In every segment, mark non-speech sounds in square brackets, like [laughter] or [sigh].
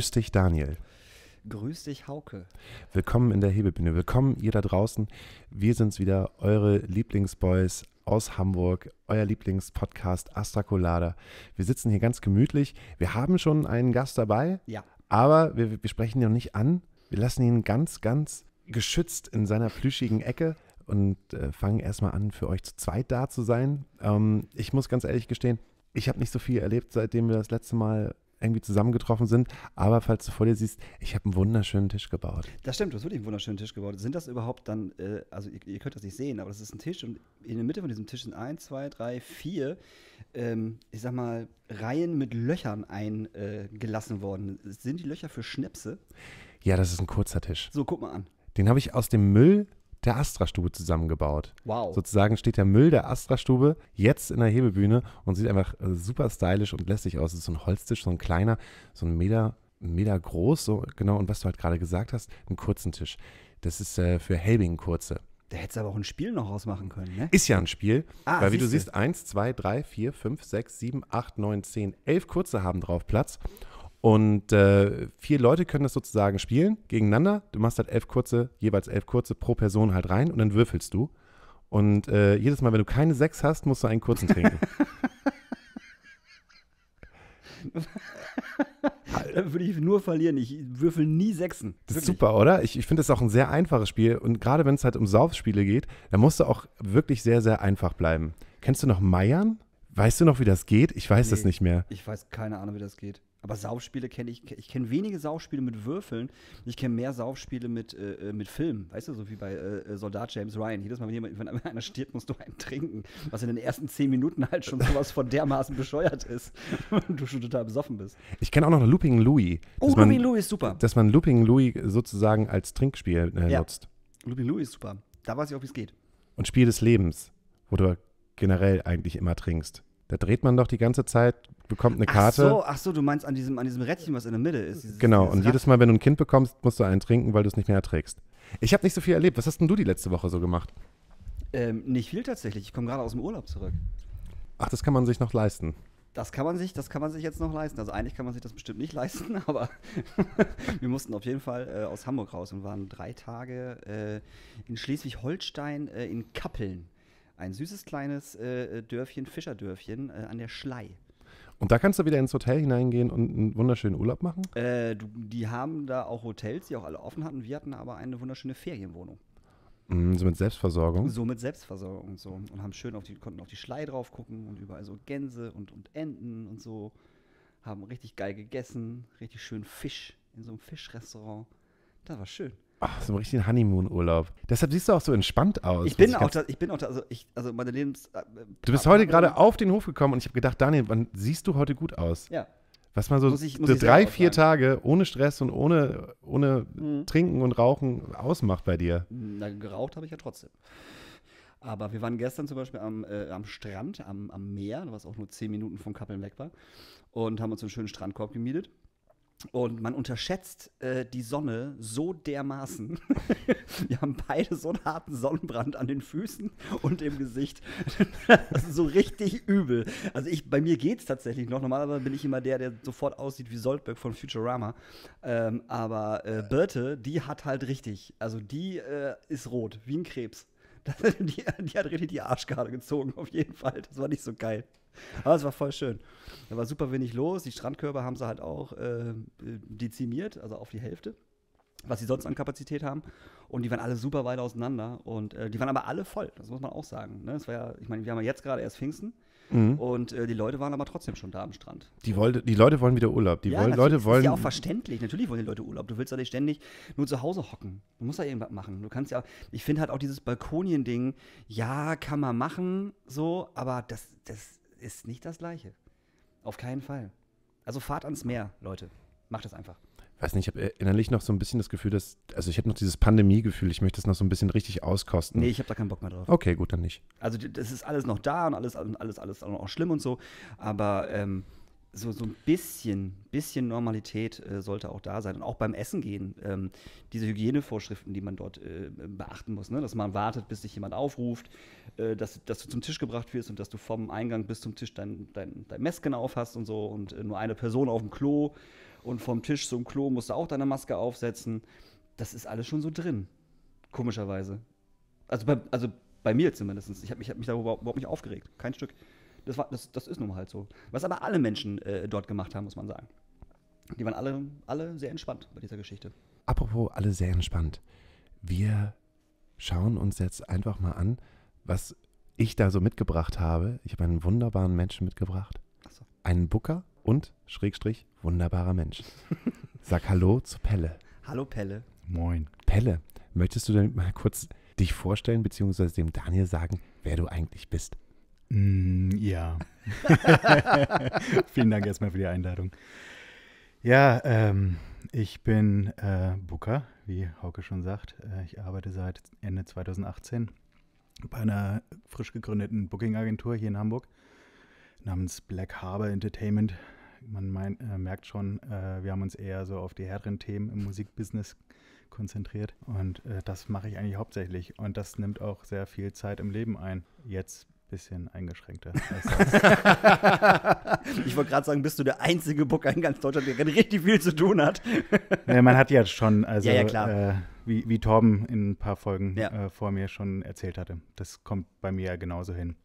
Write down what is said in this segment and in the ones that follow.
Grüß dich, Daniel. Grüß dich, Hauke. Willkommen in der Hebebühne. Willkommen, ihr da draußen. Wir sind's wieder, eure Lieblingsboys aus Hamburg, euer Lieblingspodcast Astrakolada. Wir sitzen hier ganz gemütlich. Wir haben schon einen Gast dabei. Ja. Aber wir, wir sprechen ihn noch nicht an. Wir lassen ihn ganz, ganz geschützt in seiner flüschigen Ecke und äh, fangen erstmal an, für euch zu zweit da zu sein. Ähm, ich muss ganz ehrlich gestehen, ich habe nicht so viel erlebt, seitdem wir das letzte Mal irgendwie zusammengetroffen sind. Aber falls du vor dir siehst, ich habe einen wunderschönen Tisch gebaut. Das stimmt, du hast wirklich einen wunderschönen Tisch gebaut. Sind das überhaupt dann, äh, also ihr, ihr, könnt das nicht sehen, aber das ist ein Tisch und in der Mitte von diesem Tisch sind ein, zwei, drei, vier, ähm, ich sag mal, Reihen mit Löchern eingelassen äh, worden. Sind die Löcher für Schnäpse? Ja, das ist ein kurzer Tisch. So, guck mal an. Den habe ich aus dem Müll der Astra-Stube zusammengebaut. Wow. Sozusagen steht der Müll der Astra-Stube jetzt in der Hebebühne und sieht einfach äh, super stylisch und lässig aus. Es ist so ein Holztisch, so ein kleiner, so ein Meter, Meter groß, so genau. Und was du halt gerade gesagt hast, einen kurzen Tisch. Das ist äh, für Helbing-Kurze. Da hättest du aber auch ein Spiel noch rausmachen können, ne? Ist ja ein Spiel. Ah, weil, wie du siehst, 1, 2, 3, 4, 5, 6, 7, 8, 9, 10, 11 Kurze haben drauf Platz. Und äh, vier Leute können das sozusagen spielen gegeneinander. Du machst halt elf kurze, jeweils elf kurze pro Person halt rein und dann würfelst du. Und äh, jedes Mal, wenn du keine sechs hast, musst du einen kurzen trinken. [laughs] Dann würde ich nur verlieren. Ich würfel nie Sechsen. Das ist super, oder? Ich, ich finde das auch ein sehr einfaches Spiel. Und gerade wenn es halt um Saufspiele geht, da musst du auch wirklich sehr, sehr einfach bleiben. Kennst du noch Meiern? Weißt du noch, wie das geht? Ich weiß nee, das nicht mehr. Ich weiß keine Ahnung, wie das geht. Aber Saufspiele kenne ich, ich kenne wenige Saufspiele mit Würfeln. Ich kenne mehr Saufspiele mit, äh, äh, mit Filmen. Weißt du, so wie bei äh, äh Soldat James Ryan. Jedes Mal, wenn, jemand, wenn [laughs] einer stirbt, musst du einen trinken. Was in den ersten zehn Minuten halt schon sowas von dermaßen bescheuert ist. Und [laughs] du schon total besoffen bist. Ich kenne auch noch Looping Louis. Oh, Looping Louis ist super. Dass man Looping Louis sozusagen als Trinkspiel äh, ja. nutzt. Looping Louis ist super. Da weiß ich auch, wie es geht. Und Spiel des Lebens, wo du generell eigentlich immer trinkst. Da dreht man doch die ganze Zeit, bekommt eine Karte. Ach so, ach so, du meinst an diesem, an diesem Rädchen, was in der Mitte ist. Dieses, genau, dieses und jedes Mal, wenn du ein Kind bekommst, musst du einen trinken, weil du es nicht mehr erträgst. Ich habe nicht so viel erlebt. Was hast denn du die letzte Woche so gemacht? Ähm, nicht viel tatsächlich. Ich komme gerade aus dem Urlaub zurück. Ach, das kann man sich noch leisten. Das kann man sich, das kann man sich jetzt noch leisten. Also eigentlich kann man sich das bestimmt nicht [laughs] leisten, aber [laughs] wir mussten auf jeden Fall äh, aus Hamburg raus und waren drei Tage äh, in Schleswig-Holstein äh, in Kappeln. Ein süßes kleines äh, äh, Dörfchen, Fischerdörfchen äh, an der Schlei. Und da kannst du wieder ins Hotel hineingehen und einen wunderschönen Urlaub machen? Äh, die haben da auch Hotels, die auch alle offen hatten. Wir hatten aber eine wunderschöne Ferienwohnung. Mm, so mit Selbstversorgung? So mit Selbstversorgung und so. Und haben schön auf die, konnten auf die Schlei drauf gucken und überall so Gänse und, und Enten und so. Haben richtig geil gegessen, richtig schön Fisch in so einem Fischrestaurant. Das war schön. Ach, so ein richtigen Honeymoon-Urlaub. Deshalb siehst du auch so entspannt aus. Ich bin ich auch, da, ich bin auch, da, also, ich, also meine Lebens. Äh, du bist heute gerade auf den Hof gekommen und ich habe gedacht, Daniel, wann siehst du heute gut aus? Ja. Was man so, muss ich, muss drei, vier Tage ohne Stress und ohne, ohne mhm. Trinken und Rauchen ausmacht bei dir. Na, geraucht habe ich ja trotzdem. Aber wir waren gestern zum Beispiel am, äh, am Strand, am, am Meer, was auch nur zehn Minuten von Kappeln weg war, und haben uns einen schönen Strandkorb gemietet. Und man unterschätzt äh, die Sonne so dermaßen. [laughs] Wir haben beide so einen harten Sonnenbrand an den Füßen und im Gesicht. [laughs] das ist so richtig übel. Also ich, bei mir geht es tatsächlich noch. Normalerweise bin ich immer der, der sofort aussieht wie Soldberg von Futurama. Ähm, aber äh, Birte, die hat halt richtig. Also die äh, ist rot, wie ein Krebs. [laughs] die, die hat richtig die Arschkarte gezogen, auf jeden Fall. Das war nicht so geil. [laughs] Aber es war voll schön. Da war super wenig los. Die Strandkörper haben sie halt auch äh, dezimiert, also auf die Hälfte, was sie sonst an Kapazität haben. Und die waren alle super weit auseinander. Und äh, die waren aber alle voll, das muss man auch sagen. Ne? Das war ja, ich meine, wir haben ja jetzt gerade erst Pfingsten. Mhm. Und äh, die Leute waren aber trotzdem schon da am Strand. Die, wollte, die Leute wollen wieder Urlaub. Die ja, wollen, Leute wollen. Das ist ja auch verständlich. Natürlich wollen die Leute Urlaub. Du willst ja nicht ständig nur zu Hause hocken. Du musst ja irgendwas machen. Du kannst ja. Ich finde halt auch dieses Balkonien-Ding, ja, kann man machen, so, aber das, das ist nicht das Gleiche. Auf keinen Fall. Also fahrt ans Meer, Leute. Macht es einfach. Weiß nicht, ich habe äh, innerlich noch so ein bisschen das Gefühl, dass, also ich habe noch dieses Pandemie-Gefühl, ich möchte das noch so ein bisschen richtig auskosten. Nee, ich habe da keinen Bock mehr drauf. Okay, gut, dann nicht. Also das ist alles noch da und alles, alles, alles auch schlimm und so, aber ähm, so, so ein bisschen, bisschen Normalität äh, sollte auch da sein. Und auch beim Essen gehen, ähm, diese Hygienevorschriften, die man dort äh, beachten muss, ne? dass man wartet, bis sich jemand aufruft, äh, dass, dass du zum Tisch gebracht wirst und dass du vom Eingang bis zum Tisch dein, dein, dein Messken aufhast und so und äh, nur eine Person auf dem Klo und vom Tisch zum Klo musst du auch deine Maske aufsetzen. Das ist alles schon so drin, komischerweise. Also bei, also bei mir zumindest. Ich habe mich, hab mich da überhaupt nicht aufgeregt, kein Stück. Das, war, das, das ist nun mal halt so. Was aber alle Menschen äh, dort gemacht haben, muss man sagen. Die waren alle, alle sehr entspannt bei dieser Geschichte. Apropos alle sehr entspannt. Wir schauen uns jetzt einfach mal an, was ich da so mitgebracht habe. Ich habe einen wunderbaren Menschen mitgebracht. So. Einen Booker und Schrägstrich wunderbarer Mensch. [laughs] Sag Hallo zu Pelle. Hallo Pelle. Moin. Pelle, möchtest du denn mal kurz dich vorstellen, beziehungsweise dem Daniel sagen, wer du eigentlich bist? Mm, ja. [laughs] Vielen Dank erstmal für die Einladung. Ja, ähm, ich bin äh, Booker, wie Hauke schon sagt. Äh, ich arbeite seit Ende 2018 bei einer frisch gegründeten Booking-Agentur hier in Hamburg namens Black Harbor Entertainment. Man meint, äh, merkt schon, äh, wir haben uns eher so auf die härteren Themen im Musikbusiness konzentriert und äh, das mache ich eigentlich hauptsächlich und das nimmt auch sehr viel Zeit im Leben ein. Jetzt bisschen eingeschränkter. [laughs] Also ich wollte gerade sagen, bist du der einzige Booker in ganz Deutschland, der richtig viel zu tun hat. ja, man hat ja schon, also ja, ja, klar. Äh, wie, wie Torben in ein paar Folgen ja. äh, vor mir schon erzählt hatte. Das kommt bei mir ja genauso hin.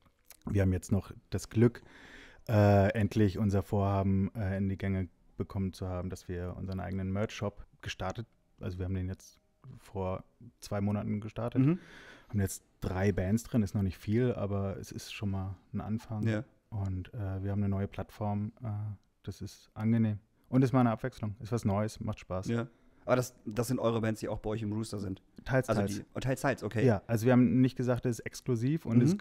Wir haben jetzt noch das Glück, äh, endlich unser Vorhaben äh, in die Gänge bekommen zu haben, dass wir unseren eigenen Merch-Shop gestartet. Also wir haben den jetzt vor zwei Monaten gestartet. Mhm haben jetzt drei Bands drin, ist noch nicht viel, aber es ist schon mal ein Anfang. Ja. Und äh, wir haben eine neue Plattform. Äh, das ist angenehm. Und ist mal eine Abwechslung. Ist was Neues, macht Spaß. Ja. Aber das, das sind eure Bands, die auch bei euch im Rooster sind. Teils, also teils. Die, oh, teils, teils, okay. Ja, also wir haben nicht gesagt, das ist exklusiv und mhm. ist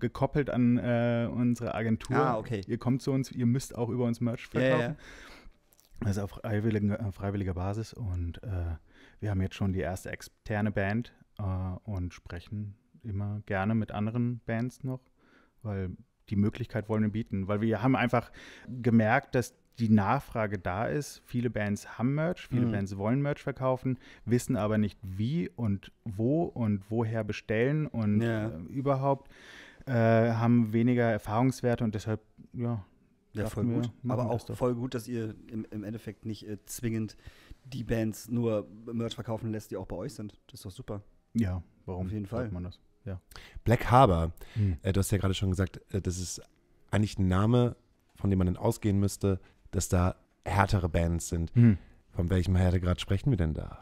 gekoppelt an äh, unsere Agentur. Ah, okay. Ihr kommt zu uns, ihr müsst auch über uns Merch verkaufen. Ja, ja. Also auf freiwilliger, auf äh, freiwilliger Basis und äh, wir haben jetzt schon die erste externe Band äh, und sprechen immer gerne mit anderen Bands noch, weil die Möglichkeit wollen wir bieten, weil wir haben einfach gemerkt, dass die Nachfrage da ist. Viele Bands haben Merch, viele mhm. Bands wollen Merch verkaufen, wissen aber nicht wie und wo und woher bestellen und ja. äh, überhaupt äh, haben weniger Erfahrungswerte und deshalb, ja. Ja, voll gut. Aber auch voll gut, dass ihr im, im Endeffekt nicht äh, zwingend die Bands nur Merch verkaufen lässt, die auch bei euch sind. Das ist doch super. Ja, warum? Auf jeden Fall. Man das? Ja. Black Harbor, hm. äh, du hast ja gerade schon gesagt, äh, das ist eigentlich ein Name, von dem man dann ausgehen müsste, dass da härtere Bands sind. Hm. Von welchem Härtegrad sprechen wir denn da?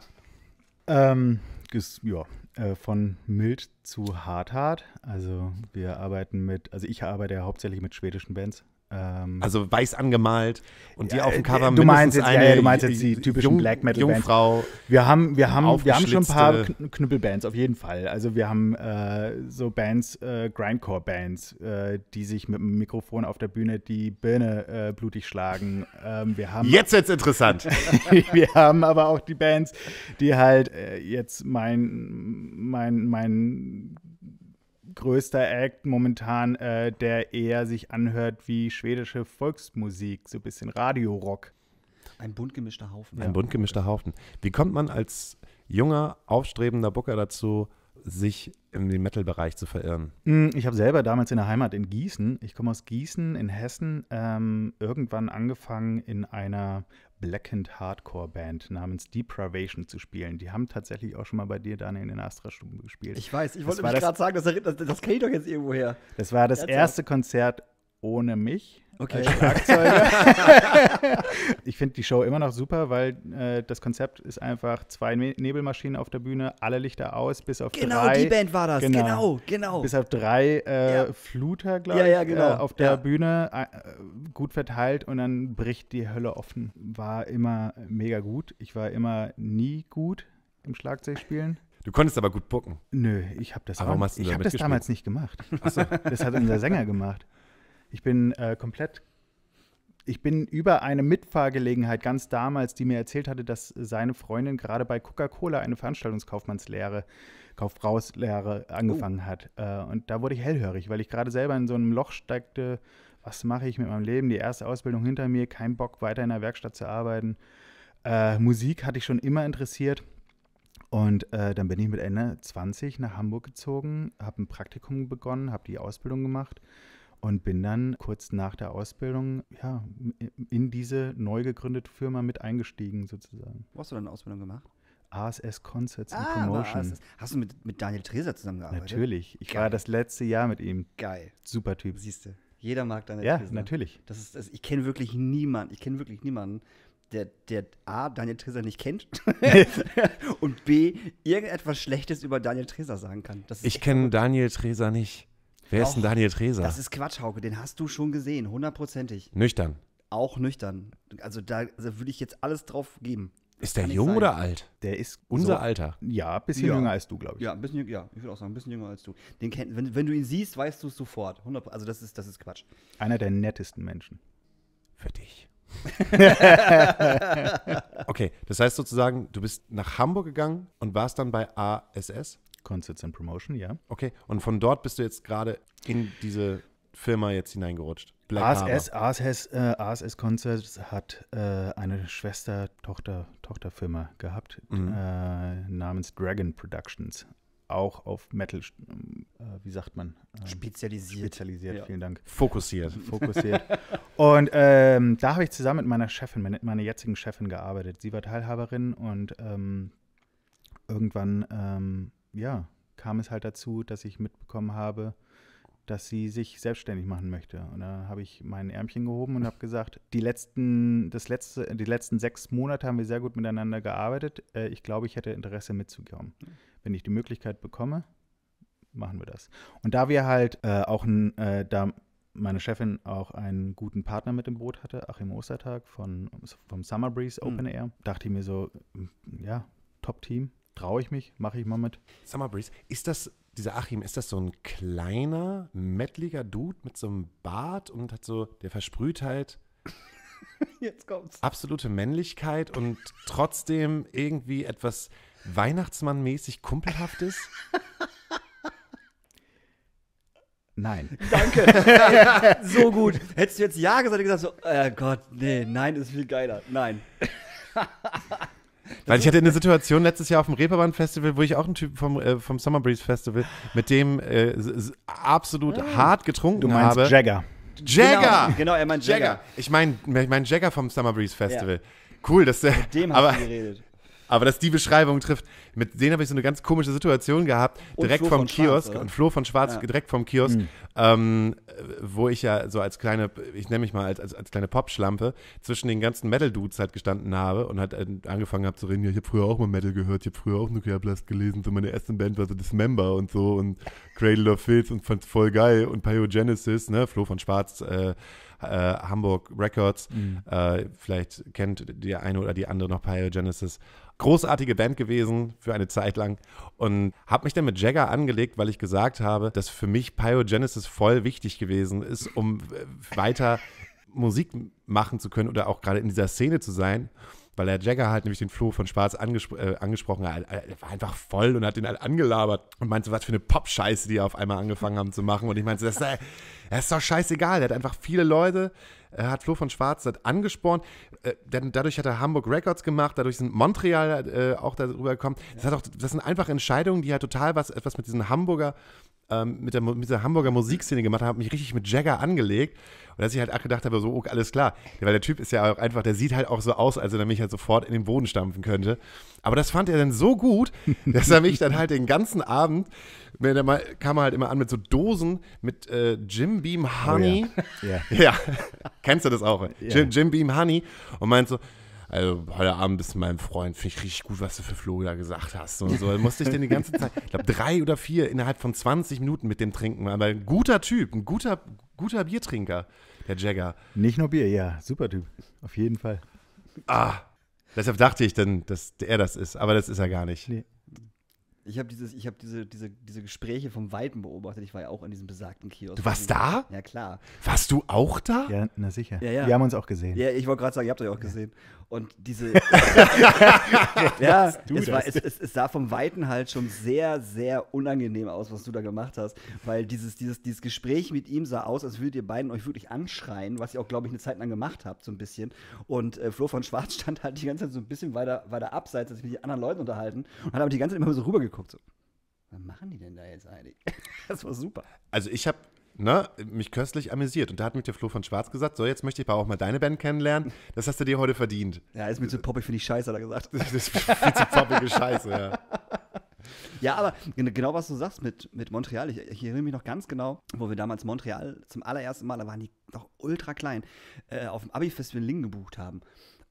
Ähm, ist, ja, äh, von mild zu hart hart. Also wir arbeiten mit, also ich arbeite ja hauptsächlich mit schwedischen Bands. Ähm, also weiß angemalt und die ja, auf dem äh, Cover du meinst jetzt, eine ja, du meinst jetzt die typischen Jung, Black Metal Jungfrau. Bands. Wir haben, wir haben, wir haben schon ein paar Knüppelbands auf jeden Fall. Also wir haben äh, so Bands, äh, Grindcore-Bands, äh, die sich mit dem Mikrofon auf der Bühne die Birne äh, blutig schlagen. Ähm, wir haben jetzt jetzt interessant. [laughs] wir haben aber auch die Bands, die halt äh, jetzt mein mein mein größter Act momentan, äh, der eher sich anhört wie schwedische Volksmusik, so ein bisschen Radiorock. Ein bunt gemischter Haufen. Ein ja. bunt gemischter Haufen. Wie kommt man als junger, aufstrebender Booker dazu, sich im Metal-Bereich zu verirren? Hm, ich habe selber damals in der Heimat in Gießen, ich komme aus Gießen in Hessen, ähm, irgendwann angefangen in einer, Blackened Hardcore Band namens Deprivation zu spielen. Die haben tatsächlich auch schon mal bei dir, Daniel, in den Astra-Stuben gespielt. Ich weiß, ich wollte nämlich gerade sagen, das, das, das kenne ich doch jetzt irgendwo her. Das war das Erzähl. erste Konzert ohne mich okay. als [laughs] ich finde die Show immer noch super, weil äh, das Konzept ist einfach zwei ne Nebelmaschinen auf der Bühne, alle Lichter aus, bis auf genau, drei. Genau, die Band war das. Genau, genau. genau. Bis auf drei äh, ja. Fluter, glaube ich, ja, ja, genau. äh, auf der Bühne äh, gut verteilt und dann bricht die Hölle offen. War immer mega gut. Ich war immer nie gut im Schlagzeugspielen. Du konntest aber gut bucken. Nö, ich habe das, auch, ich hab das damals nicht gemacht. So. Das hat unser Sänger gemacht. Ich bin äh, komplett ich bin über eine Mitfahrgelegenheit ganz damals, die mir erzählt hatte, dass seine Freundin gerade bei Coca-Cola eine Veranstaltungskaufmannslehre, Kauffrauslehre angefangen uh. hat. Äh, und da wurde ich hellhörig, weil ich gerade selber in so einem Loch steckte. Was mache ich mit meinem Leben? Die erste Ausbildung hinter mir, kein Bock, weiter in der Werkstatt zu arbeiten. Äh, Musik hatte ich schon immer interessiert. Und äh, dann bin ich mit Ende 20 nach Hamburg gezogen, habe ein Praktikum begonnen, habe die Ausbildung gemacht und bin dann kurz nach der Ausbildung ja, in diese neu gegründete Firma mit eingestiegen sozusagen. Wo hast du deine Ausbildung gemacht? ASS Concerts ah, and Promotion. ASS. Hast du mit, mit Daniel Treser zusammengearbeitet? Natürlich. Ich Geil. war das letzte Jahr mit ihm. Geil. Super Typ. Siehst du. Jeder mag Daniel ja, Treser. Ja, natürlich. Das ist, also ich kenne wirklich niemanden, ich kenne wirklich niemanden, der, der A, Daniel Treser nicht kennt [laughs] und B, irgendetwas Schlechtes über Daniel Treser sagen kann. ich kenne Daniel Treser nicht. Wer auch, ist denn Daniel Treser? Das ist Quatsch, Hauke, den hast du schon gesehen, hundertprozentig. Nüchtern. Auch nüchtern. Also da also würde ich jetzt alles drauf geben. Das ist der jung sein. oder alt? Der ist unser so, Alter. Ja, ein bisschen ja. jünger als du, glaube ich. Ja, ein bisschen, ja, ich würde auch sagen, ein bisschen jünger als du. Den kenn, wenn, wenn du ihn siehst, weißt du es sofort. 100, also das ist, das ist Quatsch. Einer der nettesten Menschen. Für dich. [laughs] okay, das heißt sozusagen, du bist nach Hamburg gegangen und warst dann bei ASS? Concerts and Promotion, ja. Okay, und von dort bist du jetzt gerade in diese Firma jetzt hineingerutscht. ASS, ASS, äh, ASS Concerts hat äh, eine Schwester-Tochter-Tochterfirma gehabt mhm. äh, namens Dragon Productions. Auch auf Metal, ähm, äh, wie sagt man? Ähm, spezialisiert. Spezialisiert, ja. vielen Dank. Fokussiert. Fokussiert. [laughs] und ähm, da habe ich zusammen mit meiner Chefin, meine, meiner jetzigen Chefin gearbeitet. Sie war Teilhaberin und ähm, irgendwann ähm, ja, kam es halt dazu, dass ich mitbekommen habe, dass sie sich selbstständig machen möchte. Und dann habe ich mein Ärmchen gehoben und habe gesagt, die letzten, das letzte, die letzten sechs Monate haben wir sehr gut miteinander gearbeitet. Äh, ich glaube, ich hätte Interesse mitzukommen. Hm. Wenn ich die Möglichkeit bekomme, machen wir das. Und da wir halt äh, auch, ein, äh, da meine Chefin auch einen guten Partner mit im Boot hatte, Achim Ostertag von, vom Summer Breeze hm. Open mhm. Air, dachte ich mir so, ja, Top-Team, traue ich mich, mache ich mal mit. Summer Breeze, ist das, dieser Achim, ist das so ein kleiner, mettliger Dude mit so einem Bart und hat so, der versprüht halt. [laughs] Jetzt kommt's. Absolute Männlichkeit und trotzdem irgendwie etwas Weihnachtsmannmäßig Kumpelhaftes? Nein. Danke. [laughs] so gut. Hättest du jetzt Ja gesagt, hätte gesagt so, oh Gott, nee, nein ist viel geiler. Nein. [laughs] Weil ich hatte eine Situation letztes Jahr auf dem Reeperbahn Festival, wo ich auch einen Typen vom, äh, vom Summer Breeze Festival mit dem äh, absolut ah. hart getrunken du meinst habe. Jagger. Jagger! Genau, genau, er meint Jagger. Jagger. Ich meine ich mein Jagger vom Summer Breeze Festival. Ja. Cool, dass der. Mit dem aber, haben geredet. Aber dass die Beschreibung trifft, mit denen habe ich so eine ganz komische Situation gehabt, direkt vom Kiosk, und Flo von Schwarz, ja. direkt vom Kiosk, mhm. ähm, wo ich ja so als kleine, ich nenne mich mal als, als, als kleine Popschlampe, zwischen den ganzen Metal-Dudes halt gestanden habe und halt äh, angefangen habe zu reden, ja, ich habe früher auch mal Metal gehört, ich habe früher auch Nuclear Blast gelesen, so meine erste Band war so Dismember und so und Cradle of Filth und fand's voll geil und Pyogenesis, ne, Flo von Schwarz, äh, äh, Hamburg Records. Mhm. Äh, vielleicht kennt der eine oder die andere noch Pyogenesis großartige Band gewesen für eine Zeit lang und habe mich dann mit Jagger angelegt, weil ich gesagt habe, dass für mich Pyogenesis voll wichtig gewesen ist, um äh, weiter Musik machen zu können oder auch gerade in dieser Szene zu sein. Weil der Jagger halt nämlich den Flo von Schwarz angespro äh, angesprochen hat. Er war einfach voll und hat ihn halt angelabert und meinte, was für eine Pop-Scheiße die auf einmal angefangen haben zu machen. Und ich meinte, das ist, äh, das ist doch scheißegal. Der hat einfach viele Leute, äh, hat Flo von Schwarz das angespornt. Äh, denn dadurch hat er Hamburg Records gemacht, dadurch sind Montreal äh, auch darüber gekommen. Das, auch, das, sind einfach Entscheidungen, die ja total was, etwas mit diesen Hamburger ähm, mit, der, mit der Hamburger Musikszene gemacht habe, mich richtig mit Jagger angelegt. Und dass ich halt auch gedacht habe, so, okay, alles klar. Weil der Typ ist ja auch einfach, der sieht halt auch so aus, als wenn er mich halt sofort in den Boden stampfen könnte. Aber das fand er dann so gut, [laughs] dass er mich dann halt den ganzen Abend, wenn er mal, kam er halt immer an mit so Dosen mit äh, Jim Beam Honey. Oh, ja. ja. ja. [laughs] Kennst du das auch? Ja. Jim, Jim Beam Honey. Und meint so, also heute Abend bist du mein Freund, finde ich richtig gut, was du für Flo da gesagt hast und so. Musste ich denn die ganze Zeit, ich glaube drei oder vier innerhalb von 20 Minuten mit dem trinken, aber ein guter Typ, ein guter, guter Biertrinker, der Jagger. Nicht nur Bier, ja, super Typ, auf jeden Fall. Ah, deshalb dachte ich dann, dass er das ist, aber das ist er gar nicht. Nee. Ich habe dieses, diese, diese, diese Gespräche vom Weiten beobachtet. Ich war ja auch in diesem besagten Kiosk. Du warst da? Ja, klar. Warst du auch da? Ja, na sicher. Ja, ja. Wir haben uns auch gesehen. Ja, ich wollte gerade sagen, ihr habt euch auch gesehen. Und diese. [laughs] ja, es, war, es, es, es, sah vom Weiten halt schon sehr, sehr unangenehm aus, was du da gemacht hast. Weil dieses, dieses, dieses Gespräch mit ihm sah aus, als würdet ihr beiden euch wirklich anschreien, was ihr auch, glaube ich, eine Zeit lang gemacht habt, so ein bisschen. Und äh, Flo von Schwarz [laughs] stand halt die ganze Zeit so ein bisschen weiter, weiter abseits, als ich mich mit anderen Leuten unterhalten. Und hat aber die ganze Zeit immer so rübergeguckt. So, was machen die denn da jetzt eigentlich? [laughs] Das war super. Also ich habe ne, mich köstlich amüsiert. Und da hat mich der Flo von Schwarz gesagt, so, jetzt möchte ich aber auch mal deine Band kennenlernen. Das hast du dir heute verdient. Ja, ist mir zu poppig, finde ich scheiße, hat er gesagt. das ist viel zu poppige Scheiße, ja. [laughs] Ja, aber genau was du sagst mit, mit Montreal. Ich, ich, erinnere mich noch ganz genau, wo wir damals Montreal zum allerersten Mal, da waren die noch ultra klein, äh, auf dem Abi-Festival in Lingen gebucht haben.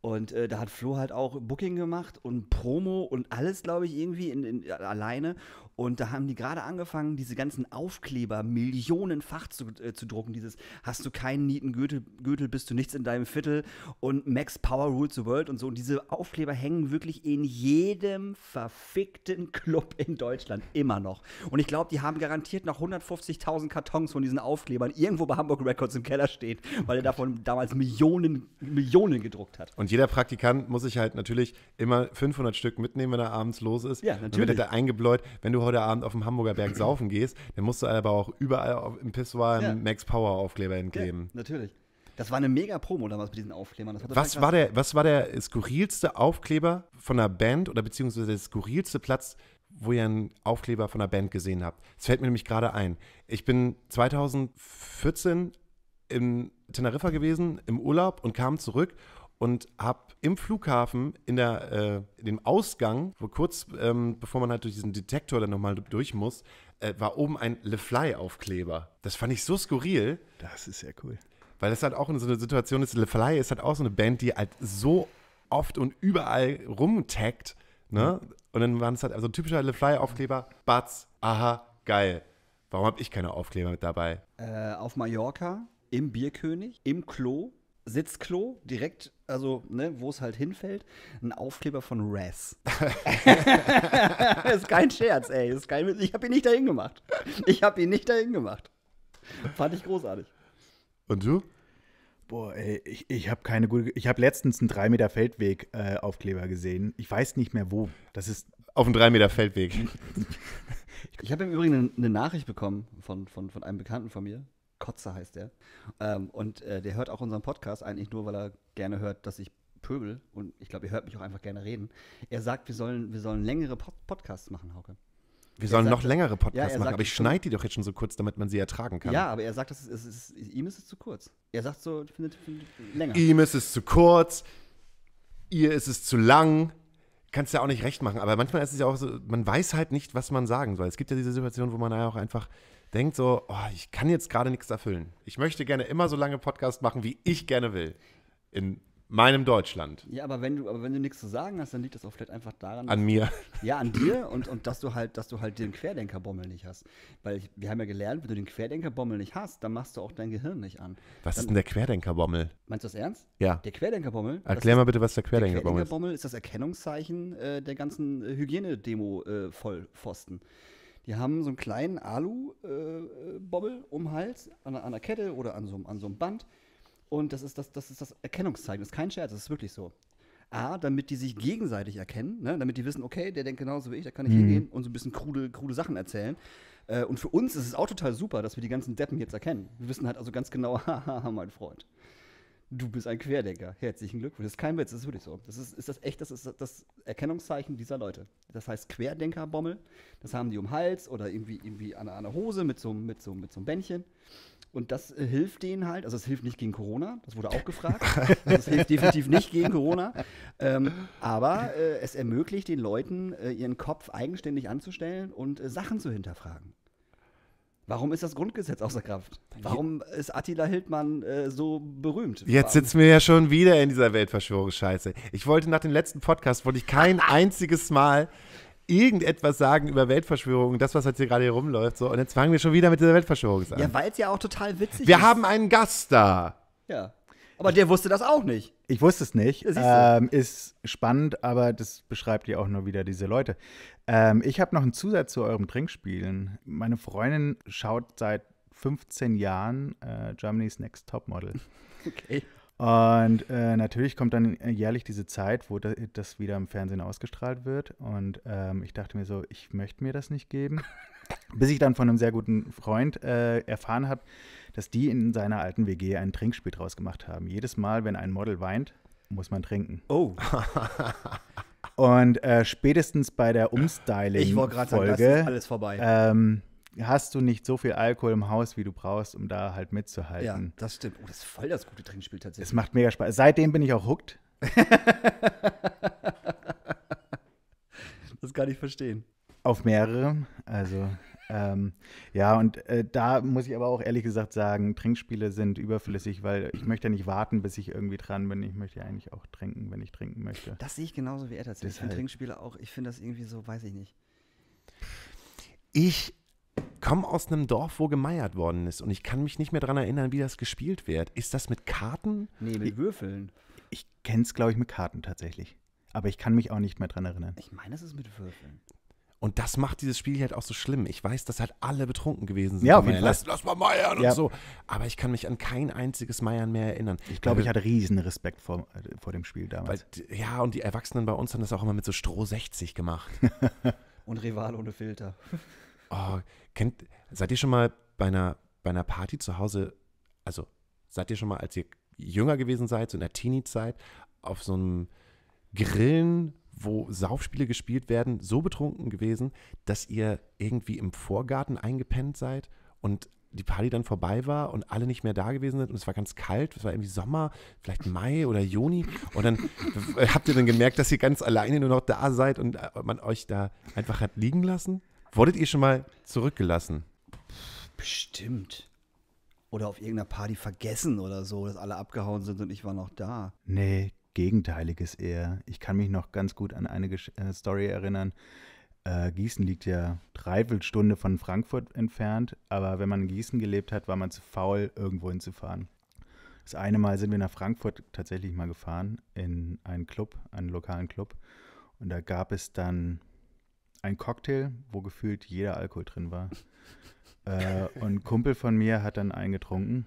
Und äh, da hat Flo halt auch Booking gemacht und Promo und alles, glaube ich, irgendwie in, in, alleine. Und da haben die gerade angefangen, diese ganzen Aufkleber millionenfach zu, äh, zu drucken. Dieses Hast du keinen Nieten Gürtel, bist du nichts in deinem Viertel und Max Power rules the world und so. Und diese Aufkleber hängen wirklich in jedem verfickten Club in Deutschland immer noch. Und ich glaube, die haben garantiert noch 150.000 Kartons von diesen Aufklebern irgendwo bei Hamburg Records im Keller stehen, weil er davon damals Millionen, Millionen gedruckt hat. Und jeder Praktikant muss sich halt natürlich immer 500 Stück mitnehmen, wenn er abends los ist. Ja, natürlich. Und wird er da eingebläut. Wenn du heute Abend auf dem Hamburger Berg [clears throat] saufen gehst, dann musst du aber auch überall auf, im Pissoir ja. Max Power Aufkleber entkleben. Ja, natürlich. Das war eine mega Promo damals mit diesen Aufklebern. War was, war der, was war der skurrilste Aufkleber von der Band oder beziehungsweise der skurrilste Platz, wo ihr einen Aufkleber von der Band gesehen habt? Es fällt mir nämlich gerade ein. Ich bin 2014 in Teneriffa gewesen, im Urlaub und kam zurück und habe im Flughafen in der äh, in dem Ausgang, wo kurz ähm, bevor man halt durch diesen Detektor dann nochmal durch muss, äh, war oben ein lefly Aufkleber. Das fand ich so skurril. Das ist ja cool. Weil das halt auch in so eine Situation ist, LeFly ist halt auch so eine Band, die halt so oft und überall rumtaggt, ne? Und dann waren es halt also ein typischer lefly Aufkleber, Batz, aha, geil. Warum habe ich keine Aufkleber mit dabei? Äh, auf Mallorca, im Bierkönig, im Klo, Sitzklo, direkt also ne, wo es halt hinfällt, ein Aufkleber von Raz. [laughs] [laughs] ist kein Scherz, ey. Ist kein, ich habe ihn nicht dahin gemacht. Ich habe ihn nicht dahin gemacht. Fand ich großartig. Und du? Boah, ey, ich, ich habe keine gute. Ich habe letztens einen 3 Meter Feldweg-Aufkleber äh, gesehen. Ich weiß nicht mehr wo. Das ist. Auf einem 3 Meter Feldweg. [laughs] ich habe im Übrigen eine Nachricht bekommen von, von, von einem Bekannten von mir, Kotze heißt der. Ähm, und äh, der hört auch unseren Podcast eigentlich nur, weil er gerne hört, dass ich pöbel. Und ich glaube, ihr hört mich auch einfach gerne reden. Er sagt, wir sollen, wir sollen längere Pod Podcasts machen, Hauke. Wir sollen sagt, noch längere Podcasts ja, machen, sagt, aber ich schneide die doch jetzt schon so kurz, damit man sie ertragen kann. Ja, aber er sagt, es ist, es ist, ihm ist es zu kurz. Er sagt so, ich finde, länger. Ihm ist es zu kurz, ihr ist es zu lang. Kannst ja auch nicht recht machen, aber manchmal ist es ja auch so, man weiß halt nicht, was man sagen soll. Es gibt ja diese Situation, wo man ja auch einfach denkt so, oh, ich kann jetzt gerade nichts erfüllen. Ich möchte gerne immer so lange Podcast machen, wie ich gerne will. In meinem Deutschland. Ja, aber wenn du, aber wenn du nichts zu sagen hast, dann liegt das auch vielleicht einfach daran. An mir. ja, an dir und, und dass du halt, dass du halt den Querdenkerbommel nicht hast. Weil ich, wir haben ja gelernt, wenn du den Querdenkerbommel nicht hast, dann machst du auch dein Gehirn nicht an. Was dann, ist denn der Querdenkerbommel? Meinst du das ernst? Ja. Der Querdenkerbommel. Erklär mal bitte, was der Querdenkerbommel ist. Der Querdenkerbommel ist das Erkennungszeichen äh, der ganzen äh, Hygienedemo äh, Vollpfosten. Die haben so einen kleinen Alu-Bobbel äh, um Hals, an, an, der Kette oder an so, an so einem Band. Und das ist das, das ist das Erkennungszeichen. Das ist kein Scherz, das ist wirklich so. A, damit die sich gegenseitig erkennen, ne? damit die wissen, okay, der denkt genauso wie ich, da kann ich mhm. hingehen und so ein bisschen krude, krude Sachen erzählen. Äh, und für uns ist es auch total super, dass wir die ganzen Deppen jetzt erkennen. Wir wissen halt also ganz genau, [laughs] haha, mein Freund du bist ein Querdenker. Herzlichen Glückwunsch. Das ist kein Witz, das ist wirklich so. Das ist, ist das echt, das ist das Erkennungszeichen dieser Leute. Das heißt Querdenkerbommel. Das haben die um Hals oder irgendwie, irgendwie an, an der Hose mit so, mit, so, mit so einem Bändchen. Und das äh, hilft denen halt. Also, es hilft nicht gegen Corona. Das wurde auch gefragt. Also, es hilft definitiv nicht gegen Corona. Ähm, aber äh, es ermöglicht den Leuten, äh, ihren Kopf eigenständig anzustellen und äh, Sachen zu hinterfragen. Warum ist das Grundgesetz außer Kraft? Warum ist Attila Hildmann äh, so berühmt? Jetzt sitzen wir ja schon wieder in dieser Weltverschwörungsscheiße. Ich wollte nach dem letzten Podcast, wollte ich kein [laughs] einziges Mal irgendetwas sagen über Weltverschwörungen, das, was jetzt hier gerade hier rumläuft. So. Und jetzt fangen wir schon wieder mit dieser Weltverschwörung an. Ja, weil es ja auch total witzig wir ist. Wir haben einen Gast da. Ja. Aber der wusste das auch nicht. Ich wusste es nicht. Ähm, ist spannend, aber das beschreibt ja auch nur wieder diese Leute. Ähm, ich habe noch einen Zusatz zu eurem Trinkspielen. Meine Freundin schaut seit 15 Jahren äh, Germany's Next Topmodel. [laughs] Okay. Und äh, natürlich kommt dann jährlich diese Zeit, wo das wieder im Fernsehen ausgestrahlt wird. Und ähm, ich dachte mir so, ich möchte mir das nicht geben. [laughs] Bis ich dann von einem sehr guten Freund äh, erfahren habe, dass die in seiner alten WG ein Trinkspiel draus gemacht haben. Jedes Mal, wenn ein Model weint, muss man trinken. Oh. [laughs] Und äh, spätestens bei der Umstyling-Folge ähm, hast du nicht so viel Alkohol im Haus, wie du brauchst, um da halt mitzuhalten. Ja, das stimmt. Oh, das ist voll das gute Trinkspiel tatsächlich. Es macht mega Spaß. Seitdem bin ich auch hooked. [laughs] das kann ich verstehen. Auf mehrere. Also ähm, ja, und äh, da muss ich aber auch ehrlich gesagt sagen, Trinkspiele sind überflüssig, weil ich möchte nicht warten, bis ich irgendwie dran bin. Ich möchte ja eigentlich auch trinken, wenn ich trinken möchte. Das sehe ich genauso wie er tatsächlich. Ich finde Trinkspiele auch, ich finde das irgendwie so, weiß ich nicht. Ich komme aus einem Dorf, wo gemeiert worden ist und ich kann mich nicht mehr daran erinnern, wie das gespielt wird. Ist das mit Karten? Nee, mit Würfeln. Ich kenne es, glaube ich, mit Karten tatsächlich. Aber ich kann mich auch nicht mehr daran erinnern. Ich meine, das ist mit Würfeln. Und das macht dieses Spiel halt auch so schlimm. Ich weiß, dass halt alle betrunken gewesen sind. Ja, auf jeden Fall. Lass, lass mal meiern ja. und so. Aber ich kann mich an kein einziges Meiern mehr erinnern. Ich glaube, ich hatte riesen Respekt vor, äh, vor dem Spiel damals. Weil, ja, und die Erwachsenen bei uns haben das auch immer mit so Stroh 60 gemacht. [laughs] und Rival ohne Filter. [laughs] Oh, kennt, seid ihr schon mal bei einer, bei einer Party zu Hause, also seid ihr schon mal, als ihr jünger gewesen seid, so in der Teenie-Zeit, auf so einem Grillen wo Saufspiele gespielt werden, so betrunken gewesen, dass ihr irgendwie im Vorgarten eingepennt seid und die Party dann vorbei war und alle nicht mehr da gewesen sind und es war ganz kalt, es war irgendwie Sommer, vielleicht Mai oder Juni und dann [laughs] habt ihr dann gemerkt, dass ihr ganz alleine nur noch da seid und äh, man euch da einfach hat liegen lassen? Wurdet ihr schon mal zurückgelassen? Bestimmt. Oder auf irgendeiner Party vergessen oder so, dass alle abgehauen sind und ich war noch da. Nee, Gegenteiliges eher. Ich kann mich noch ganz gut an eine Gesch äh, Story erinnern. Äh, Gießen liegt ja dreiviertel Stunde von Frankfurt entfernt, aber wenn man in Gießen gelebt hat, war man zu faul, irgendwo hinzufahren. Das eine Mal sind wir nach Frankfurt tatsächlich mal gefahren, in einen Club, einen lokalen Club. Und da gab es dann einen Cocktail, wo gefühlt jeder Alkohol drin war. [laughs] äh, und ein Kumpel von mir hat dann eingetrunken,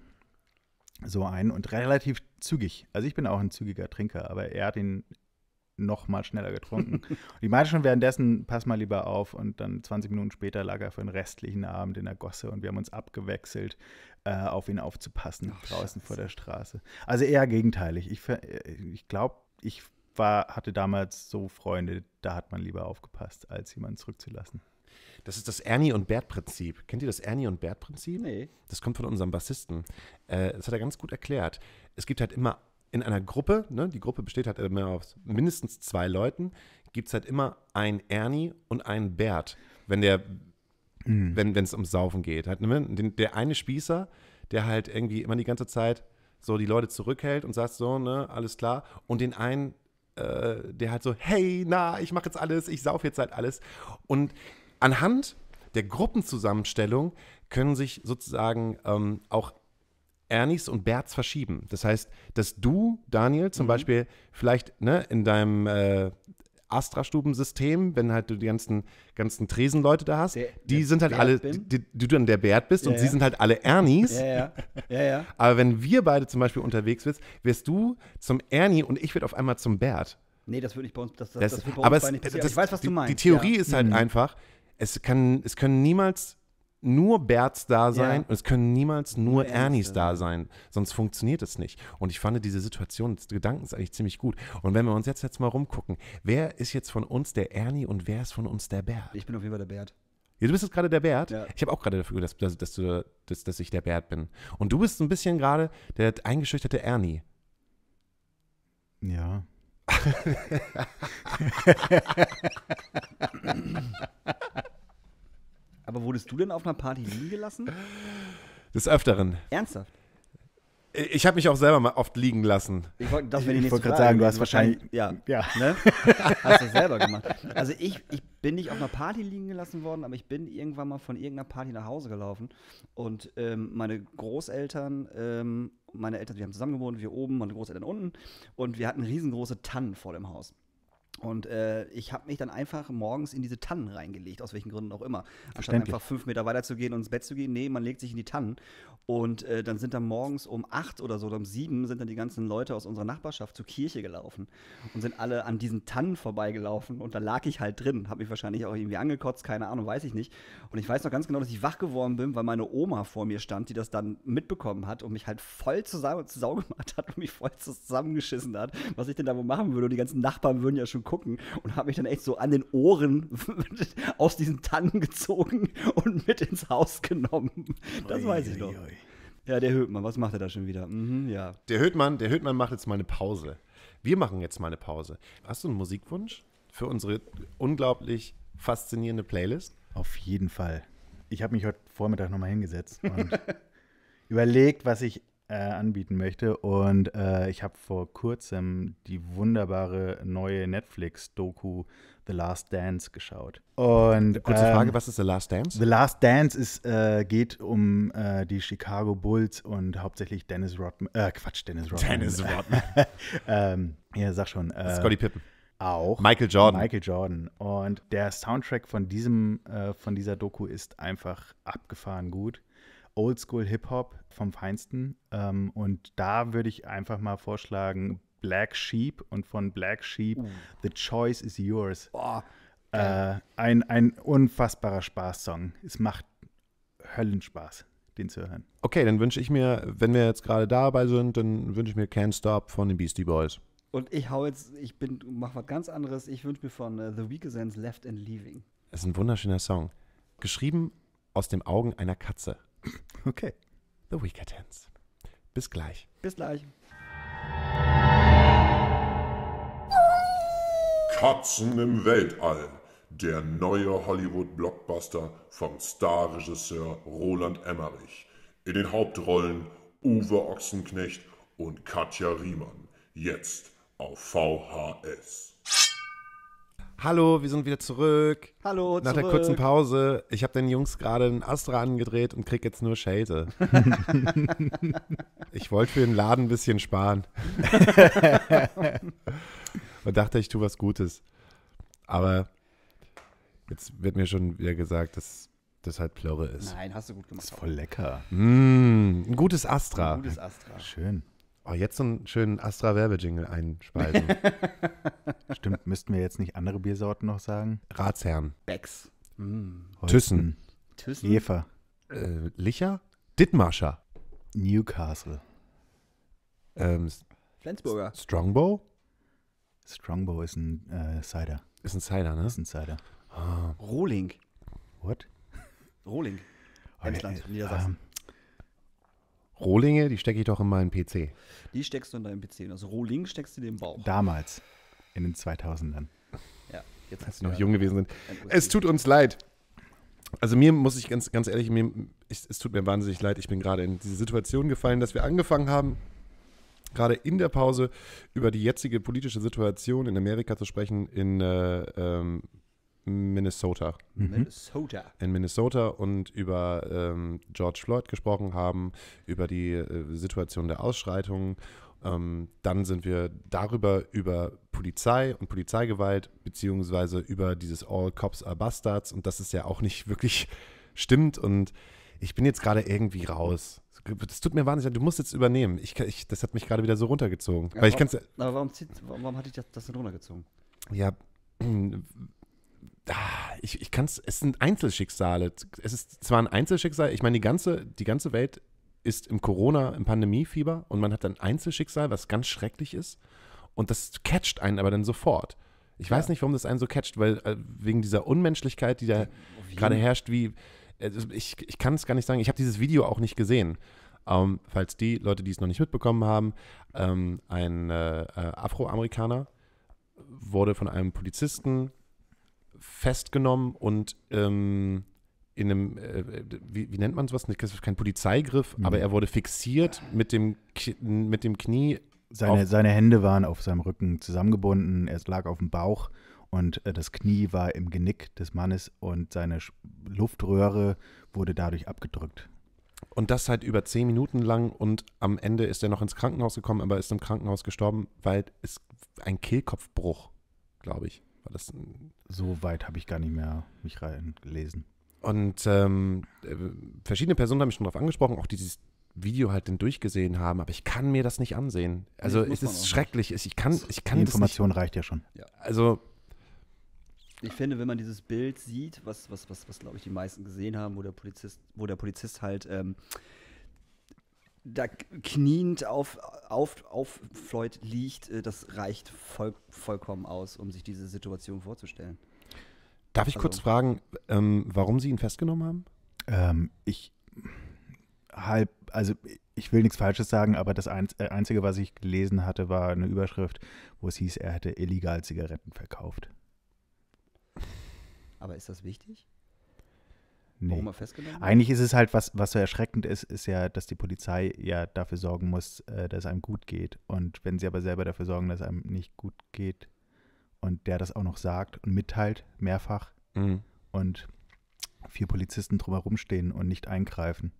so einen, und relativ zügig. Also ich bin auch ein zügiger Trinker, aber er hat ihn noch mal schneller getrunken. und [laughs] ich meinte schon währenddessen, pass mal lieber auf. Und dann 20 Minuten später lag er für den restlichen Abend in der Gosse und wir haben uns abgewechselt, äh, auf ihn aufzupassen, Ach, draußen Scheiße. vor der Straße. Also eher gegenteilig. Ich, ich glaube, ich war, hatte damals so Freunde, da hat man lieber aufgepasst, als jemanden zurückzulassen. Das ist das Ernie und Bert-Prinzip. Kennt ihr das Ernie und Bert-Prinzip? Nee. Das kommt von unserem Bassisten. Äh, das hat er ganz gut erklärt. Es gibt halt immer in einer Gruppe, ne, die Gruppe besteht halt immer aus mindestens zwei Leuten, gibt es halt immer einen Ernie und einen Bert, wenn der, mhm. wenn es ums Saufen geht. Halt, ne, der eine Spießer, der halt irgendwie immer die ganze Zeit so die Leute zurückhält und sagt so, ne, alles klar. Und den einen, äh, der halt so, hey, na, ich mach jetzt alles, ich sauf jetzt halt alles. Und anhand der Gruppenzusammenstellung können sich sozusagen ähm, auch Ernies und Berts verschieben. Das heißt, dass du, Daniel, zum mhm. Beispiel vielleicht ne, in deinem äh, Astra-Stubensystem, wenn halt du die ganzen, ganzen Tresenleute da hast, der, die der sind halt Bert alle, die, du dann der Bert bist ja, und ja. sie sind halt alle Ernies. Ja, ja. [laughs] Aber wenn wir beide zum Beispiel unterwegs bist, wirst du zum Ernie und ich werde auf einmal zum Bert. Nee, das würde ich bei uns, das, das, das, das bei uns aber es, nicht passieren. Aber ich weiß, was die, du meinst. Die Theorie ist halt mhm. einfach, es, kann, es können niemals nur Berts da sein ja. und es können niemals nur, nur Ernies ja. da sein. Sonst funktioniert es nicht. Und ich fand diese Situation des Gedankens eigentlich ziemlich gut. Und wenn wir uns jetzt, jetzt mal rumgucken, wer ist jetzt von uns der Ernie und wer ist von uns der Bert? Ich bin auf jeden Fall der Bert. Ja, du bist jetzt gerade der Bert. Ja. Ich habe auch gerade dafür dass, dass, dass, du, dass, dass ich der Bert bin. Und du bist so ein bisschen gerade der eingeschüchterte Ernie. Ja. Aber wurdest du denn auf einer Party liegen gelassen? Des Öfteren. Ernsthaft? Ich habe mich auch selber mal oft liegen lassen. Ich wollte wollt gerade sagen, du hast wahrscheinlich. Ja. ja. Ne? [laughs] Hast du selber gemacht. Also, ich, ich bin nicht auf einer Party liegen gelassen worden, aber ich bin irgendwann mal von irgendeiner Party nach Hause gelaufen. Und ähm, meine Großeltern, ähm, meine Eltern, wir haben zusammen gewohnt, wir oben, meine Großeltern unten. Und wir hatten riesengroße Tannen vor dem Haus. Und äh, ich habe mich dann einfach morgens in diese Tannen reingelegt, aus welchen Gründen auch immer. Anstatt einfach fünf Meter weiter zu gehen und ins Bett zu gehen. Nee, man legt sich in die Tannen. Und äh, dann sind dann morgens um acht oder so oder um sieben sind dann die ganzen Leute aus unserer Nachbarschaft zur Kirche gelaufen und sind alle an diesen Tannen vorbeigelaufen. Und da lag ich halt drin. Habe mich wahrscheinlich auch irgendwie angekotzt, keine Ahnung, weiß ich nicht. Und ich weiß noch ganz genau, dass ich wach geworden bin, weil meine Oma vor mir stand, die das dann mitbekommen hat und mich halt voll zusammen, zu hat und mich voll zusammengeschissen hat, was ich denn da wohl machen würde. Und die ganzen Nachbarn würden ja schon gucken und habe mich dann echt so an den Ohren [laughs] aus diesen Tannen gezogen und mit ins Haus genommen. Das oi, weiß ich doch. Ja, der Höhtmann, was macht er da schon wieder? Mhm, ja. Der Höhtmann, der Höhtmann macht jetzt mal eine Pause. Wir machen jetzt mal eine Pause. Hast du einen Musikwunsch für unsere unglaublich faszinierende Playlist? Auf jeden Fall. Ich habe mich heute Vormittag nochmal hingesetzt und [laughs] überlegt, was ich äh, anbieten möchte. Und äh, ich habe vor kurzem die wunderbare neue Netflix-Doku The Last Dance geschaut. Und, Kurze ähm, Frage, was ist The Last Dance? The Last Dance ist, äh, geht um äh, die Chicago Bulls und hauptsächlich Dennis Rodman. Äh, Quatsch, Dennis Rodman. Dennis [laughs] Rodman. ähm, ja, sag schon. Äh, Scotty Pippen. Auch. Michael Jordan. Michael Jordan. Und der Soundtrack von, diesem, äh, von dieser Doku ist einfach abgefahren gut. Oldschool-Hip-Hop vom Feinsten. Ähm, und da würde ich einfach mal vorschlagen, Black Sheep und von Black Sheep, uh. The Choice is Yours. Boah. Äh, ein, ein unfassbarer Spaßsong. Es macht Höllenspaß, den zu hören. Okay, dann wünsche ich mir, wenn wir jetzt gerade dabei sind, dann wünsche ich mir Can't Stop von den Beastie Boys. Und ich hau jetzt, ich bin, mach was ganz anderes. Ich wünsche mir von uh, The Weekends Left and Leaving. Es ist ein wunderschöner Song. Geschrieben aus dem Augen einer Katze. Okay. The Weaker Tense. Bis gleich. Bis gleich. Katzen im Weltall. Der neue Hollywood-Blockbuster vom Starregisseur Roland Emmerich. In den Hauptrollen Uwe Ochsenknecht und Katja Riemann. Jetzt auf VHS. Hallo, wir sind wieder zurück. Hallo, Nach zurück. der kurzen Pause. Ich habe den Jungs gerade einen Astra angedreht und krieg jetzt nur Schelte. [laughs] ich wollte für den Laden ein bisschen sparen. [laughs] und dachte, ich tue was Gutes. Aber jetzt wird mir schon wieder gesagt, dass das halt Plörre ist. Nein, hast du gut gemacht. Das ist voll lecker. Mm, ein gutes Astra. Ein gutes Astra. Schön. Oh, jetzt so einen schönen Astra-Werbejingle einspeisen. [laughs] Stimmt, müssten wir jetzt nicht andere Biersorten noch sagen? Ratsherrn. Becks. Mm. Thyssen. Thyssen. Jefer. Äh, Licher. Dittmarscher. Newcastle. Ähm, Flensburger. Strongbow. Strongbow ist ein äh, Cider. Ist ein Cider, ne? Ist ein Cider. Oh. Rohling. What? Rohling. Äh, Emsland, äh, Niedersachsen. Um, ähm, Rohlinge, die stecke ich doch in meinen PC. Die steckst du in deinen PC. Also Rohling steckst du dir im Bauch. Damals, in den 2000ern. Ja, jetzt als wir noch jung gewesen sind. Es tut uns leid. Also mir muss ich ganz, ganz ehrlich, mir, ich, es tut mir wahnsinnig leid. Ich bin gerade in diese Situation gefallen, dass wir angefangen haben, gerade in der Pause über die jetzige politische Situation in Amerika zu sprechen, in äh, ähm, Minnesota. Mhm. Minnesota. In Minnesota und über ähm, George Floyd gesprochen haben, über die äh, Situation der Ausschreitungen. Ähm, dann sind wir darüber über Polizei und Polizeigewalt, beziehungsweise über dieses All Cops are Bastards und das ist ja auch nicht wirklich [laughs] stimmt und ich bin jetzt gerade irgendwie raus. Das tut mir wahnsinnig, du musst jetzt übernehmen. Ich, ich, das hat mich gerade wieder so runtergezogen. Ja, weil ich kann's, aber warum, warum, hatte ich das, das runtergezogen? Ja, Ah, ich, ich kann es, es sind Einzelschicksale. Es ist zwar ein Einzelschicksal, ich meine, die ganze, die ganze Welt ist im Corona, im Pandemiefieber und man hat ein Einzelschicksal, was ganz schrecklich ist. Und das catcht einen aber dann sofort. Ich ja. weiß nicht, warum das einen so catcht, weil äh, wegen dieser Unmenschlichkeit, die da oh, gerade herrscht, wie. Also ich, ich kann es gar nicht sagen. Ich habe dieses Video auch nicht gesehen. Ähm, falls die Leute, die es noch nicht mitbekommen haben, ähm, ein äh, äh Afroamerikaner wurde von einem Polizisten festgenommen und ähm, in einem, äh, wie, wie, nennt man sowas? Das ist kein Polizeigriff, mhm. aber er wurde fixiert mit dem, mit dem Knie. Seine, seine Hände waren auf seinem Rücken zusammengebunden, er lag auf dem Bauch und äh, das Knie war im Genick des Mannes und seine Sch Luftröhre wurde dadurch abgedrückt. Und das halt über zehn Minuten lang und am Ende ist er noch ins Krankenhaus gekommen, aber ist im Krankenhaus gestorben, weil es ein Kehlkopfbruch, glaube ich. War das ein so weit habe ich gar nicht mehr mich reingelesen. Und ähm, äh, verschiedene Personen haben mich schon darauf angesprochen, auch dieses Video halt dann durchgesehen haben, aber ich kann mir das nicht ansehen. Also nee, es ist schrecklich. Ich kann, ich kann Die Information nicht, reicht ja schon. Ja. Also ich finde, wenn man dieses Bild sieht, was, was, was, was glaube ich die meisten gesehen haben, wo der Polizist, wo der Polizist halt ähm, da kniend auf, auf, auf Floyd liegt, äh, das reicht voll, vollkommen aus, um sich diese Situation vorzustellen. Darf ich also. kurz fragen, ähm, warum Sie ihn festgenommen haben? Ähm, ich halb, also ich will nichts Falsches sagen, aber das äh, Einzige, was ich gelesen hatte, war eine Überschrift, wo es hieß, er hätte illegal Zigaretten verkauft. Aber ist das wichtig? Nee. Warum er festgenommen Eigentlich ist es halt, was, was so erschreckend ist, ist ja, dass die Polizei ja dafür sorgen muss, äh, dass es einem gut geht. Und wenn sie aber selber dafür sorgen, dass es einem nicht gut geht und der das auch noch sagt und mitteilt, mehrfach, mhm. und vier Polizisten drumherum stehen und nicht eingreifen,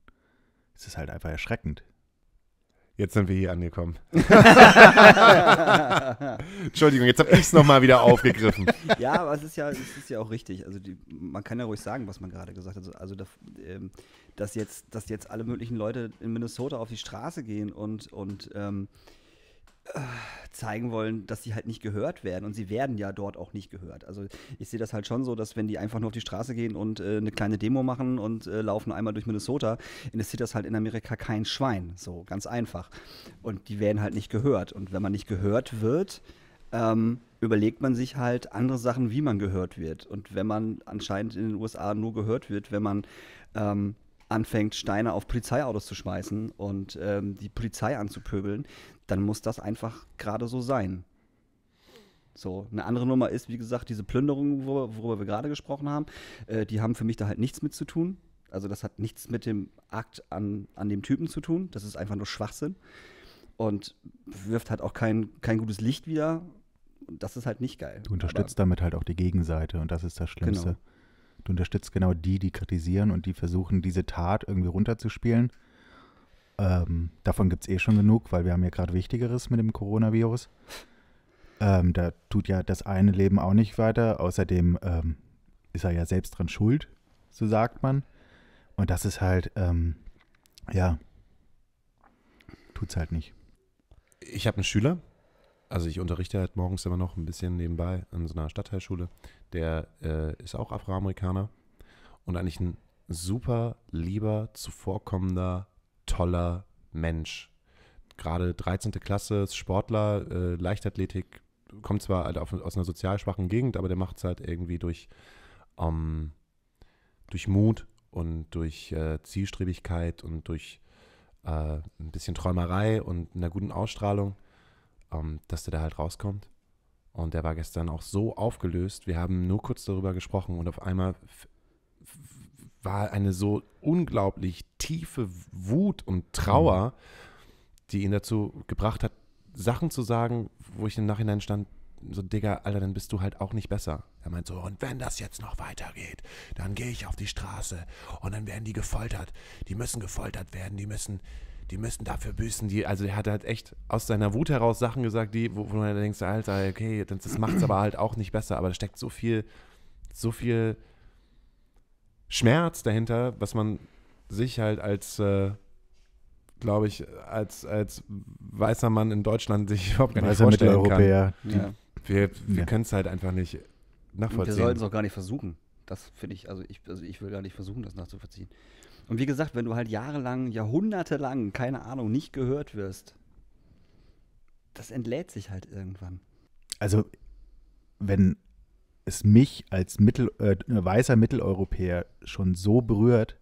ist es halt einfach erschreckend. Jetzt sind wir hier angekommen. [laughs] Entschuldigung, jetzt habe ich es nochmal wieder aufgegriffen. Ja, aber es ist ja, es ist ja auch richtig. Also die, man kann ja ruhig sagen, was man gerade gesagt hat. Also, also das, ähm, dass, jetzt, dass jetzt alle möglichen Leute in Minnesota auf die Straße gehen und, und ähm, zeigen wollen, dass sie halt nicht gehört werden und sie werden ja dort auch nicht gehört. Also ich sehe das halt schon so, dass wenn die einfach nur auf die Straße gehen und äh, eine kleine Demo machen und äh, laufen einmal durch Minnesota, interessiert das halt in Amerika kein Schwein, so ganz einfach. Und die werden halt nicht gehört und wenn man nicht gehört wird, ähm, überlegt man sich halt andere Sachen, wie man gehört wird. Und wenn man anscheinend in den USA nur gehört wird, wenn man ähm, anfängt, Steine auf Polizeiautos zu schmeißen und ähm, die Polizei anzupöbeln, dann muss das einfach gerade so sein. So, eine andere Nummer ist, wie gesagt, diese Plünderung, worüber, wir gerade gesprochen haben, äh, die haben für mich da halt nichts mit zu tun. Also das hat nichts mit dem Akt an, an dem Typen zu tun. Das ist einfach nur Schwachsinn. Und wirft halt auch kein, kein gutes Licht wieder. Und das ist halt nicht geil. Du unterstützt Aber, damit halt auch die Gegenseite und das ist das genau. Schlimmste. Genau. Du unterstützt genau die, die kritisieren und die versuchen, diese Tat irgendwie runterzuspielen ähm, davon gibt es eh schon genug, weil wir haben ja gerade Wichtigeres mit dem Coronavirus. Ähm, da tut ja das eine Leben auch nicht weiter. Außerdem ähm, ist er ja selbst dran schuld, so sagt man. Und das ist halt, ähm, ja, tut es halt nicht. Ich habe einen Schüler, also ich unterrichte halt morgens immer noch ein bisschen nebenbei an so einer Stadtteilschule. Der äh, ist auch Afroamerikaner und eigentlich ein super lieber, zuvorkommender, toller Mensch. Gerade 13. Klasse, ist Sportler, äh, Leichtathletik, kommt zwar halt auf, aus einer sozial schwachen Gegend, aber der macht es halt irgendwie durch, ähm, durch Mut und durch äh, Zielstrebigkeit und durch äh, ein bisschen Träumerei und einer guten Ausstrahlung, ähm, dass der da halt rauskommt. Und der war gestern auch so aufgelöst. Wir haben nur kurz darüber gesprochen und auf einmal war eine so unglaublich tiefe Wut und Trauer, die ihn dazu gebracht hat, Sachen zu sagen, wo ich im Nachhinein stand, so Digga, Alter, dann bist du halt auch nicht besser. Er meint so, und wenn das jetzt noch weitergeht, dann gehe ich auf die Straße und dann werden die gefoltert. Die müssen gefoltert werden, die müssen, die müssen dafür büßen. Die, also er hat halt echt aus seiner Wut heraus Sachen gesagt, die, wo, wo du halt denkst, Alter, okay, das, macht es aber halt auch nicht besser. Aber da steckt so viel, so viel Schmerz dahinter, was man sich halt als, äh, glaube ich, als, als weißer Mann in Deutschland sich [laughs] überhaupt gar nicht Weißer vorstellen kann. Mitteleuropäer. Ja. Wir, wir Ja. können es halt einfach nicht nachvollziehen. wir sollten es auch gar nicht versuchen. Das finde ich also, ich, also ich will gar nicht versuchen, das nachzuvollziehen. Und wie gesagt, wenn du halt jahrelang, jahrhundertelang, keine Ahnung, nicht gehört wirst, das entlädt sich halt irgendwann. Also, wenn es mich als Mittel, äh, äh, weißer Mitteleuropäer schon so berührt,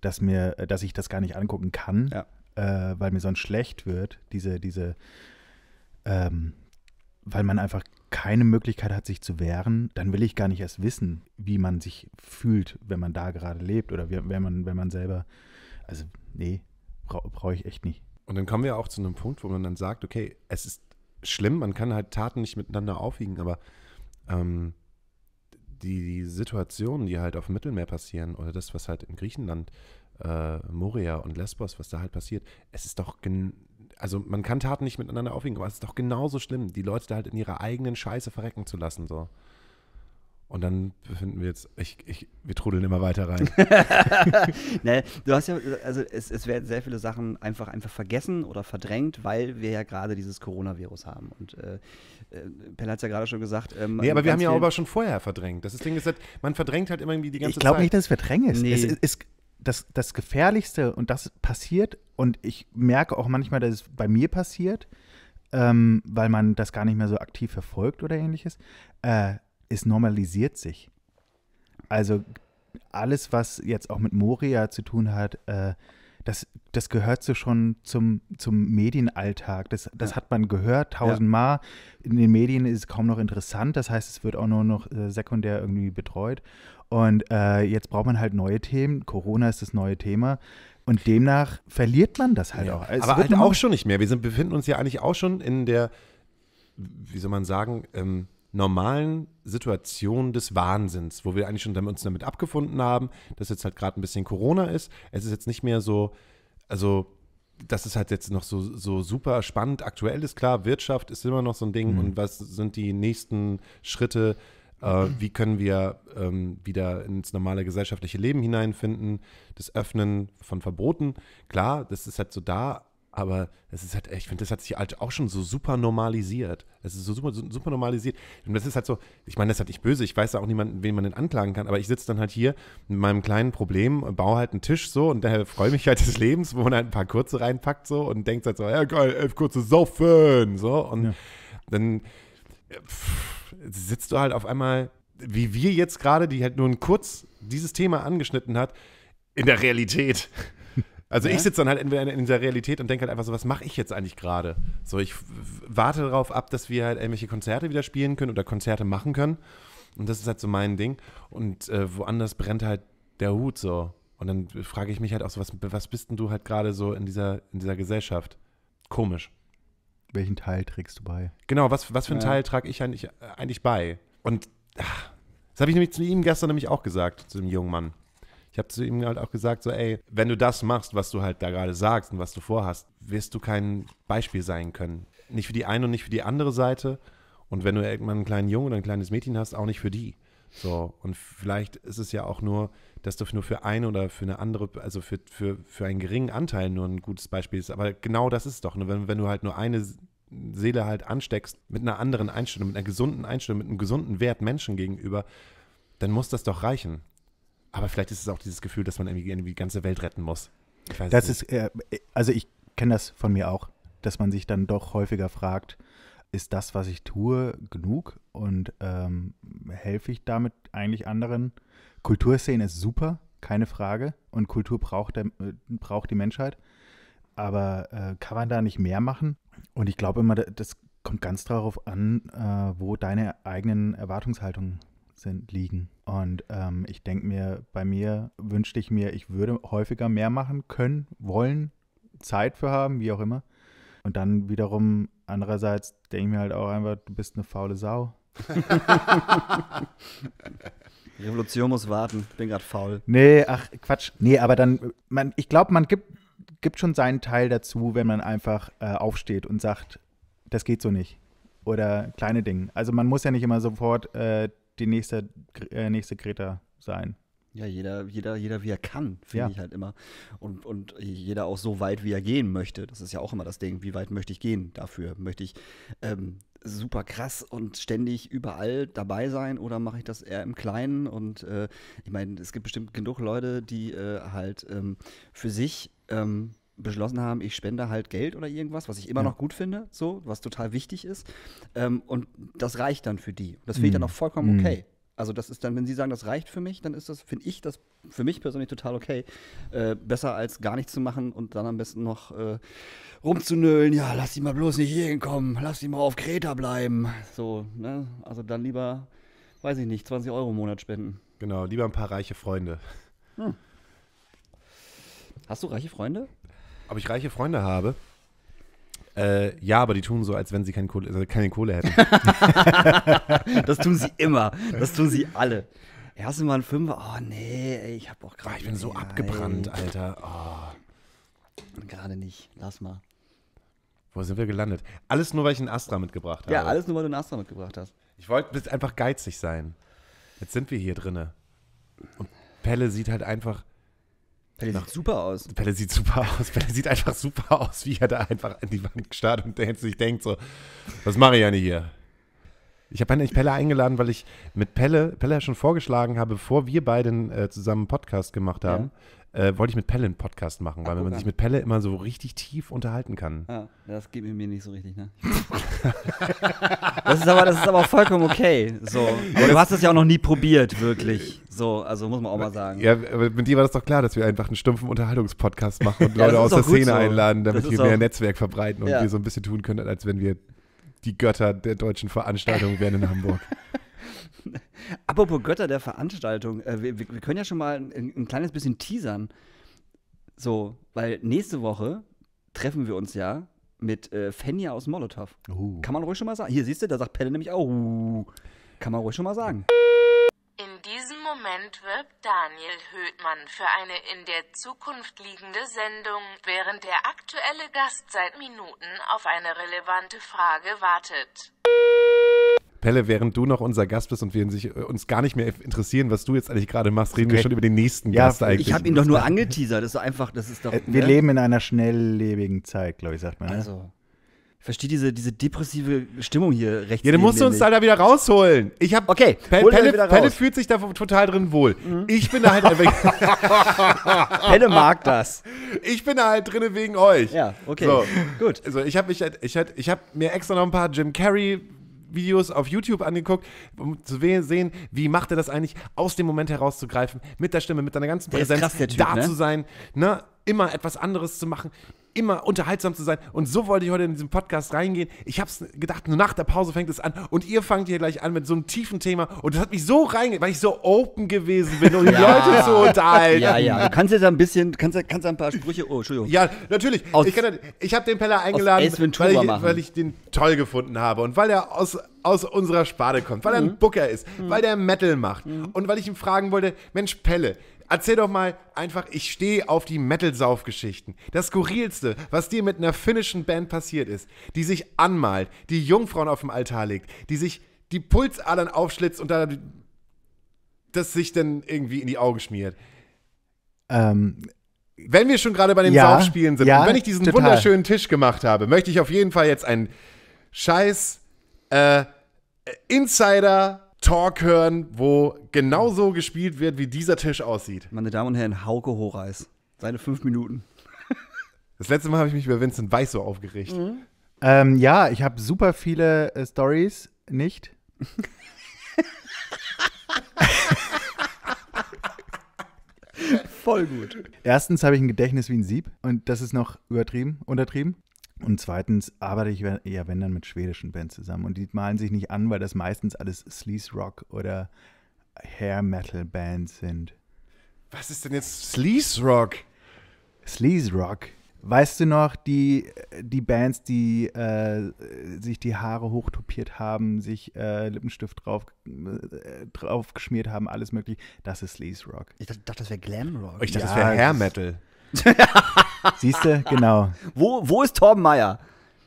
dass mir, äh, dass ich das gar nicht angucken kann, ja. äh, weil mir sonst schlecht wird, diese, diese, ähm, weil man einfach keine Möglichkeit hat, sich zu wehren, dann will ich gar nicht erst wissen, wie man sich fühlt, wenn man da gerade lebt oder wie, wenn man, wenn man selber, also nee, bra brauche ich echt nicht. Und dann kommen wir auch zu einem Punkt, wo man dann sagt, okay, es ist schlimm, man kann halt Taten nicht miteinander aufwiegen, aber ähm, die Situationen, die halt auf dem Mittelmeer passieren oder das, was halt in Griechenland, äh, Moria und Lesbos, was da halt passiert, es ist doch, also man kann Taten nicht miteinander aufwiegen, aber es ist doch genauso schlimm, die Leute da halt in ihrer eigenen Scheiße verrecken zu lassen, so. Und dann befinden wir jetzt, ich, ich, wir trudeln immer weiter rein. [laughs] ne, du hast ja, also es, es werden sehr viele Sachen einfach, einfach vergessen oder verdrängt, weil wir ja gerade dieses Coronavirus haben. Und äh, äh Pell hat es ja gerade schon gesagt. Ähm, nee, aber wir haben ja aber schon vorher verdrängt. Das Ding ist halt, man verdrängt halt immer irgendwie die ganze ich Zeit. Ich glaube nicht, dass es verdrängt ist. Nee. Es ist, ist das, das Gefährlichste und das passiert und ich merke auch manchmal, dass es bei mir passiert, ähm, weil man das gar nicht mehr so aktiv verfolgt oder ähnliches. Äh, es normalisiert sich. Also alles, was jetzt auch mit Moria zu tun hat, äh, das, das gehört so schon zum, zum Medienalltag. Das, das ja. hat man gehört tausendmal. Ja. In den Medien ist es kaum noch interessant. Das heißt, es wird auch nur noch äh, sekundär irgendwie betreut. Und äh, jetzt braucht man halt neue Themen. Corona ist das neue Thema. Und demnach verliert man das halt ja. auch. Es Aber halt auch schon nicht mehr. Wir sind, befinden uns ja eigentlich auch schon in der, wie soll man sagen, ähm, normalen Situation des Wahnsinns, wo wir eigentlich schon damit, uns damit abgefunden haben, dass jetzt halt gerade ein bisschen Corona ist. Es ist jetzt nicht mehr so, also das ist halt jetzt noch so, so super spannend. Aktuell ist klar, Wirtschaft ist immer noch so ein Ding mhm. und was sind die nächsten Schritte? Äh, wie können wir ähm, wieder ins normale gesellschaftliche Leben hineinfinden? Das Öffnen von Verboten, klar, das ist halt so da, aber es ist halt, ich finde, das hat sich halt auch schon so super normalisiert. Es ist so super, super normalisiert. Und das ist halt so, ich meine, das ist halt nicht böse. Ich weiß da auch niemanden, wen man denn anklagen kann. Aber ich sitze dann halt hier mit meinem kleinen Problem, baue halt einen Tisch so und daher freue mich halt des Lebens, wo man halt ein paar Kurze reinpackt so und denkt halt so, ja geil, elf Kurze saufen. So und ja. dann pff, sitzt du halt auf einmal, wie wir jetzt gerade, die halt nur ein kurz dieses Thema angeschnitten hat, in der Realität. Also ja? ich sitze dann halt entweder in dieser Realität und denke halt einfach so, was mache ich jetzt eigentlich gerade? So, ich warte darauf ab, dass wir halt irgendwelche Konzerte wieder spielen können oder Konzerte machen können. Und das ist halt so mein Ding. Und äh, woanders brennt halt der Hut so. Und dann frage ich mich halt auch so, was, was bist denn du halt gerade so in dieser, in dieser Gesellschaft? Komisch. Welchen Teil trägst du bei? Genau, was, was für einen ja. Teil trage ich eigentlich, äh, eigentlich bei? Und ach, das habe ich nämlich zu ihm gestern nämlich auch gesagt, zu dem jungen Mann ich habe zu ihm halt auch gesagt, so, ey, wenn du das machst, was du halt da gerade sagst und was du vorhast, wirst du kein Beispiel sein können. Nicht für die eine und nicht für die andere Seite. Und wenn du irgendwann einen kleinen Jungen oder ein kleines Mädchen hast, auch nicht für die. So, und vielleicht ist es ja auch nur, dass du nur für eine oder für eine andere, also für, für, für einen geringen Anteil nur ein gutes Beispiel ist. Aber genau das ist doch, wenn, wenn du halt nur eine Seele halt ansteckst mit einer anderen Einstellung, mit einer gesunden Einstellung, mit einem gesunden Wert Menschen gegenüber, dann muss das doch reichen. Aber vielleicht ist es auch dieses Gefühl, dass man irgendwie, irgendwie die ganze Welt retten muss. das nicht. ist, äh, also ich kenne das von mir auch, dass man sich dann doch häufiger fragt, ist das, was ich tue, genug und ähm, helfe ich damit eigentlich anderen? Kulturszene ist super, keine Frage. Und Kultur braucht, der, äh, braucht die Menschheit. Aber äh, kann man da nicht mehr machen? Und ich glaube immer, das kommt ganz darauf an, äh, wo deine eigenen Erwartungshaltungen sind, liegen. Und ähm, ich denke mir, bei mir wünschte ich mir, ich würde häufiger mehr machen können, wollen, Zeit für haben, wie auch immer. Und dann wiederum, andererseits denke ich mir halt auch einfach, du bist eine faule Sau. [laughs] Revolution muss warten, bin gerade faul. Nee, ach Quatsch. Nee, aber dann, man, ich glaube, man gibt, gibt schon seinen Teil dazu, wenn man einfach äh, aufsteht und sagt, das geht so nicht. Oder kleine Dinge. Also man muss ja nicht immer sofort äh, die nächste, äh, nächste Greta sein. Ja, jeder, jeder, jeder wie er kann, finde ja. ich halt immer. Und, und jeder auch so weit, wie er gehen möchte. Das ist ja auch immer das Ding, wie weit möchte ich gehen dafür? Möchte ich ähm, super krass und ständig überall dabei sein oder mache ich das eher im Kleinen? Und äh, ich meine, es gibt bestimmt genug Leute, die äh, halt ähm, für sich ähm, beschlossen haben, ich spende halt Geld oder irgendwas, was ich immer ja. noch gut finde, so, was total wichtig ist. Ähm, und das reicht dann für die. das finde ich hm. dann auch vollkommen hm. okay. Also das ist dann, wenn Sie sagen, das reicht für mich, dann ist das, finde ich, das für mich persönlich total okay. Äh, besser als gar nichts zu machen und dann am besten noch äh, rumzunölen. Ja, lass sie mal bloß nicht hier hinkommen, lass sie mal auf Kreta bleiben. So, ne? Also dann lieber, weiß ich nicht, 20 Euro im Monat spenden. Genau, lieber ein paar reiche Freunde. Hm. Hast du reiche Freunde? Ob ich reiche Freunde habe? Äh, ja, aber die tun so, als wenn sie keine Kohle, also keine Kohle hätten. [laughs] das tun sie immer. Das tun sie alle. Erst hast du mal einen Fünfer? Oh, nee, ich hab auch ah, gerade. ich bin so Nein. abgebrannt, Alter. Oh. Gerade nicht. Lass mal. Wo sind wir gelandet? Alles nur, weil ich einen Astra mitgebracht habe. Ja, alles nur, weil du einen Astra mitgebracht hast. Ich wollte einfach geizig sein. Jetzt sind wir hier drinne. Und Pelle sieht halt einfach Pelle genau. sieht super aus. Pelle sieht super aus. Pelle sieht einfach super aus, wie er da einfach an die Wand starrt und sich denkt so, was mache ich ja nicht hier? Ich habe eigentlich Pelle eingeladen, weil ich mit Pelle, Pelle schon vorgeschlagen habe, bevor wir beide äh, zusammen einen Podcast gemacht haben, ja. äh, wollte ich mit Pelle einen Podcast machen, weil Ach, man sich mit Pelle immer so richtig tief unterhalten kann. Ja, das geht mir nicht so richtig, ne? das, ist aber, das ist aber vollkommen okay. So. Aber du hast es ja auch noch nie probiert, wirklich. So, also muss man auch mal sagen. Ja, aber mit dir war das doch klar, dass wir einfach einen stumpfen Unterhaltungspodcast machen und ja, Leute aus der Szene so. einladen, damit wir mehr Netzwerk verbreiten und ja. wir so ein bisschen tun können, als wenn wir die Götter der deutschen Veranstaltung wären in Hamburg. [laughs] Apropos Götter der Veranstaltung, äh, wir, wir, können ja schon mal ein, ein kleines bisschen teasern. So, weil nächste Woche treffen wir uns ja mit äh, Fenja aus Molotow. Uh. Kann man ruhig schon mal sagen. Hier siehst du, da sagt Pelle nämlich auch. Uh. Kann man ruhig schon mal sagen. In diesem Moment wirbt Daniel Höhtmann für eine in der Zukunft liegende Sendung, während der aktuelle Gast seit Minuten auf eine relevante Frage wartet. Pelle, während du noch unser Gast bist und wir äh, uns gar nicht mehr interessieren, was du jetzt eigentlich gerade machst, reden okay. wir schon über den nächsten ja, Gast eigentlich. Ich habe ihn doch nur angeteasert, das ist einfach, das ist doch. Äh, wir ne? leben in einer schnelllebigen Zeit, glaube ich, sagt man. Ne? Also. Ich verstehe diese, diese depressive Stimmung hier rechts. Ja, dann musst du uns da, da wieder rausholen. Ich hab, okay, Pe Pelle, Pelle, fühlt sich da total drin wohl. Mhm. Ich bin da halt einfach. [laughs] Pelle mag das. Ich bin da halt drin wegen euch. Ja, okay. So. Gut. Also ich habe mich, halt, ich, halt, ich habe mir extra noch ein paar Jim Carrey Videos auf YouTube angeguckt, um zu sehen, wie macht er das eigentlich, aus dem Moment herauszugreifen, mit der Stimme, mit deiner ganzen Präsenz, krass, typ, da ne? zu sein, ne? immer etwas anderes zu machen immer unterhaltsam zu sein. Und so wollte ich heute in diesen Podcast reingehen. Ich habe gedacht, nur nach der Pause fängt es an. Und ihr fangt hier gleich an mit so einem tiefen Thema. Und das hat mich so reinge... Weil ich so open gewesen bin, um die [laughs] ja. Leute zu unterhalten. Ja, ja. Du kannst jetzt ein bisschen... Kannst, kannst ein paar Sprüche... Oh, Entschuldigung. Ja, natürlich. Aus, ich, ich habe den Peller eingeladen, weil ich, weil ich den toll gefunden habe. Und weil er aus aus unserer Spade kommt, weil mhm. er ein mhm. Booker ist, mhm. weil der Metal macht mhm. und weil ich ihm fragen wollte, Mensch Pelle, erzähl doch mal einfach, ich stehe auf die Metal-Sauf-Geschichten. Das Skurrilste, was dir mit einer finnischen Band passiert ist, die sich anmalt, die Jungfrauen auf dem Altar legt, die sich die Pulsadern aufschlitzt und da das sich dann irgendwie in die Augen schmiert. Ähm, wenn wir schon gerade bei den ja, Saufspielen sind ja, und wenn ich diesen total. wunderschönen Tisch gemacht habe, möchte ich auf jeden Fall jetzt einen scheiß äh, Insider Talk hören, wo genauso gespielt wird, wie dieser Tisch aussieht. Meine Damen und Herren, Hauke Horeis. Seine fünf Minuten. Das letzte Mal habe ich mich über Vincent Weiß so aufgeregt. Mhm. Ähm, ja, ich habe super viele äh, Stories nicht. Voll gut. Erstens habe ich ein Gedächtnis wie ein Sieb und das ist noch übertrieben, untertrieben. Und zweitens arbeite ich ja, wenn dann, mit schwedischen Bands zusammen. Und die malen sich nicht an, weil das meistens alles Sleaze Rock oder Hair Metal Bands sind. Was ist denn jetzt Sleaze Rock? Sleaze Rock. Weißt du noch, die, äh, die Bands, die äh, sich die Haare hochtopiert haben, sich äh, Lippenstift drauf, äh, draufgeschmiert haben, alles möglich? Das ist Sleaze Rock. Ich dachte, das wäre Glam Rock. Ich dachte, ja, das wäre Hair Metal. [laughs] Siehst du, genau. Wo, wo ist Torben Meier?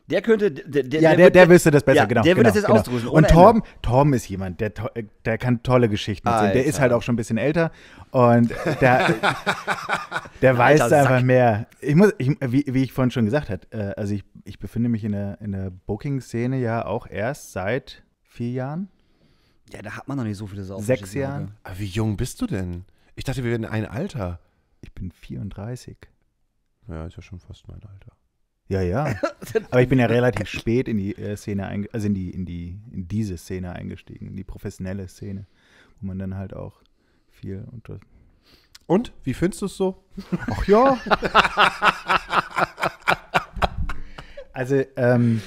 Der könnte, der, der, ja, der, der, der wüsste das besser, ja, genau. Der würde genau, das jetzt genau. ausdrücken. Und Torben, Torben ist jemand, der, der kann tolle Geschichten Alter. Der ist halt auch schon ein bisschen älter und der, [laughs] der weiß Alter, einfach mehr. Ich muss, ich, wie, wie ich vorhin schon gesagt habe, äh, also ich, ich befinde mich in der, in der Booking-Szene ja auch erst seit vier Jahren. Ja, da hat man noch nicht so viele Sachen. Sechs Jahre. Aber wie jung bist du denn? Ich dachte, wir werden ein Alter. Ich bin 34. Ja, ist ja schon fast mein Alter. Ja, ja. [laughs] Aber ich bin ja relativ spät in die äh, Szene, also in die, in die, in diese Szene eingestiegen, in die professionelle Szene, wo man dann halt auch viel unter. Und? Wie findest du es so? [laughs] Ach ja. also, ähm.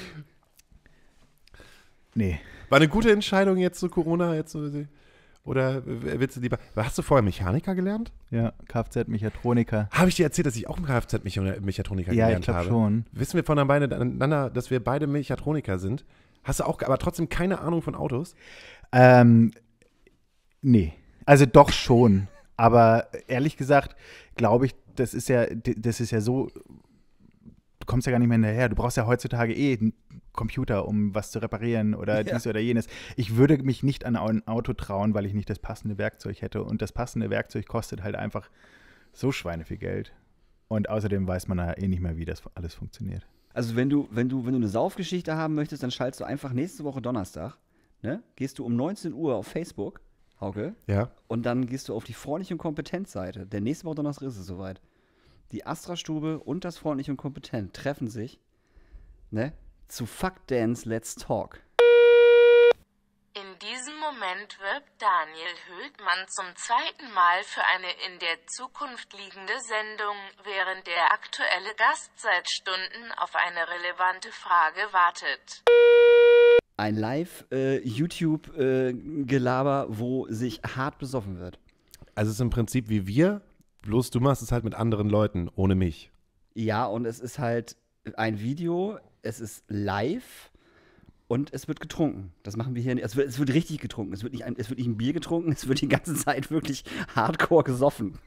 Nee. War eine gute Entscheidung jetzt zu Corona, jetzt so. Oder willst du lieber. Hast du vorher Mechaniker gelernt? Ja, Kfz-Mechatroniker. Habe ich dir erzählt, dass ich auch einen Kfz-Mechatroniker ja, gelernt habe? Ja, schon. Wissen wir voneinander, dass wir beide Mechatroniker sind? Hast du auch, aber trotzdem keine Ahnung von Autos? Ähm, nee. Also doch schon. [laughs] aber ehrlich gesagt, glaube ich, das ist ja, das ist ja so, du kommst ja gar nicht mehr hinterher. Du brauchst ja heutzutage eh Computer, um was zu reparieren oder ja. dies oder jenes. Ich würde mich nicht an ein Auto trauen, weil ich nicht das passende Werkzeug hätte. Und das passende Werkzeug kostet halt einfach so Schweine viel Geld. Und außerdem weiß man ja eh nicht mehr, wie das alles funktioniert. Also wenn du, wenn du, wenn du eine Saufgeschichte haben möchtest, dann schaltest du einfach nächste Woche Donnerstag, ne? Gehst du um 19 Uhr auf Facebook, Hauke. Ja. Und dann gehst du auf die freundliche und kompetent Der nächste Woche Donnerstag ist es soweit. Die Astra-Stube und das freundliche und kompetent treffen sich, ne? zu Fuck Dance Let's Talk. In diesem Moment wirbt Daniel Hültmann zum zweiten Mal für eine in der Zukunft liegende Sendung, während der aktuelle Gast seit Stunden auf eine relevante Frage wartet ein Live-YouTube-Gelaber, äh, äh, wo sich hart besoffen wird. Also es ist im Prinzip wie wir, bloß du machst es halt mit anderen Leuten, ohne mich. Ja, und es ist halt ein Video es ist live und es wird getrunken. Das machen wir hier nicht. Es wird, es wird richtig getrunken. Es wird, nicht ein, es wird nicht ein Bier getrunken, es wird die ganze Zeit wirklich hardcore gesoffen.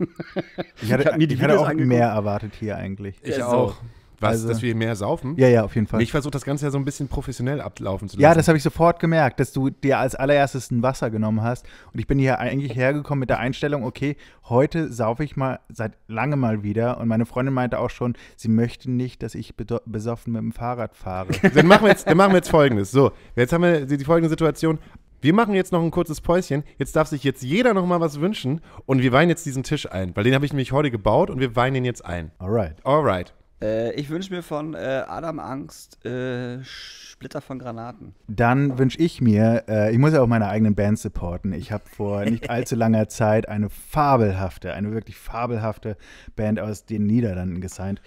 Ich, hatte, ich, ich hatte auch angeguckt. mehr erwartet hier eigentlich. Ich, ich auch. So. Was, also, dass wir mehr saufen? Ja, ja, auf jeden Fall. Ich versuche das Ganze ja so ein bisschen professionell ablaufen zu lassen. Ja, das habe ich sofort gemerkt, dass du dir als allererstes ein Wasser genommen hast. Und ich bin hier eigentlich hergekommen mit der Einstellung, okay, heute saufe ich mal seit langem mal wieder. Und meine Freundin meinte auch schon, sie möchte nicht, dass ich besoffen mit dem Fahrrad fahre. [laughs] dann, machen wir jetzt, dann machen wir jetzt Folgendes. So, jetzt haben wir die, die folgende Situation. Wir machen jetzt noch ein kurzes Päuschen. Jetzt darf sich jetzt jeder noch mal was wünschen. Und wir weinen jetzt diesen Tisch ein, weil den habe ich nämlich heute gebaut und wir weinen ihn jetzt ein. Alright. Alright. Äh, ich wünsche mir von äh, Adam Angst äh, Splitter von Granaten. Dann wünsche ich mir, äh, ich muss ja auch meine eigenen Bands supporten. Ich habe vor nicht [laughs] allzu langer Zeit eine fabelhafte, eine wirklich fabelhafte Band aus den Niederlanden gesigned.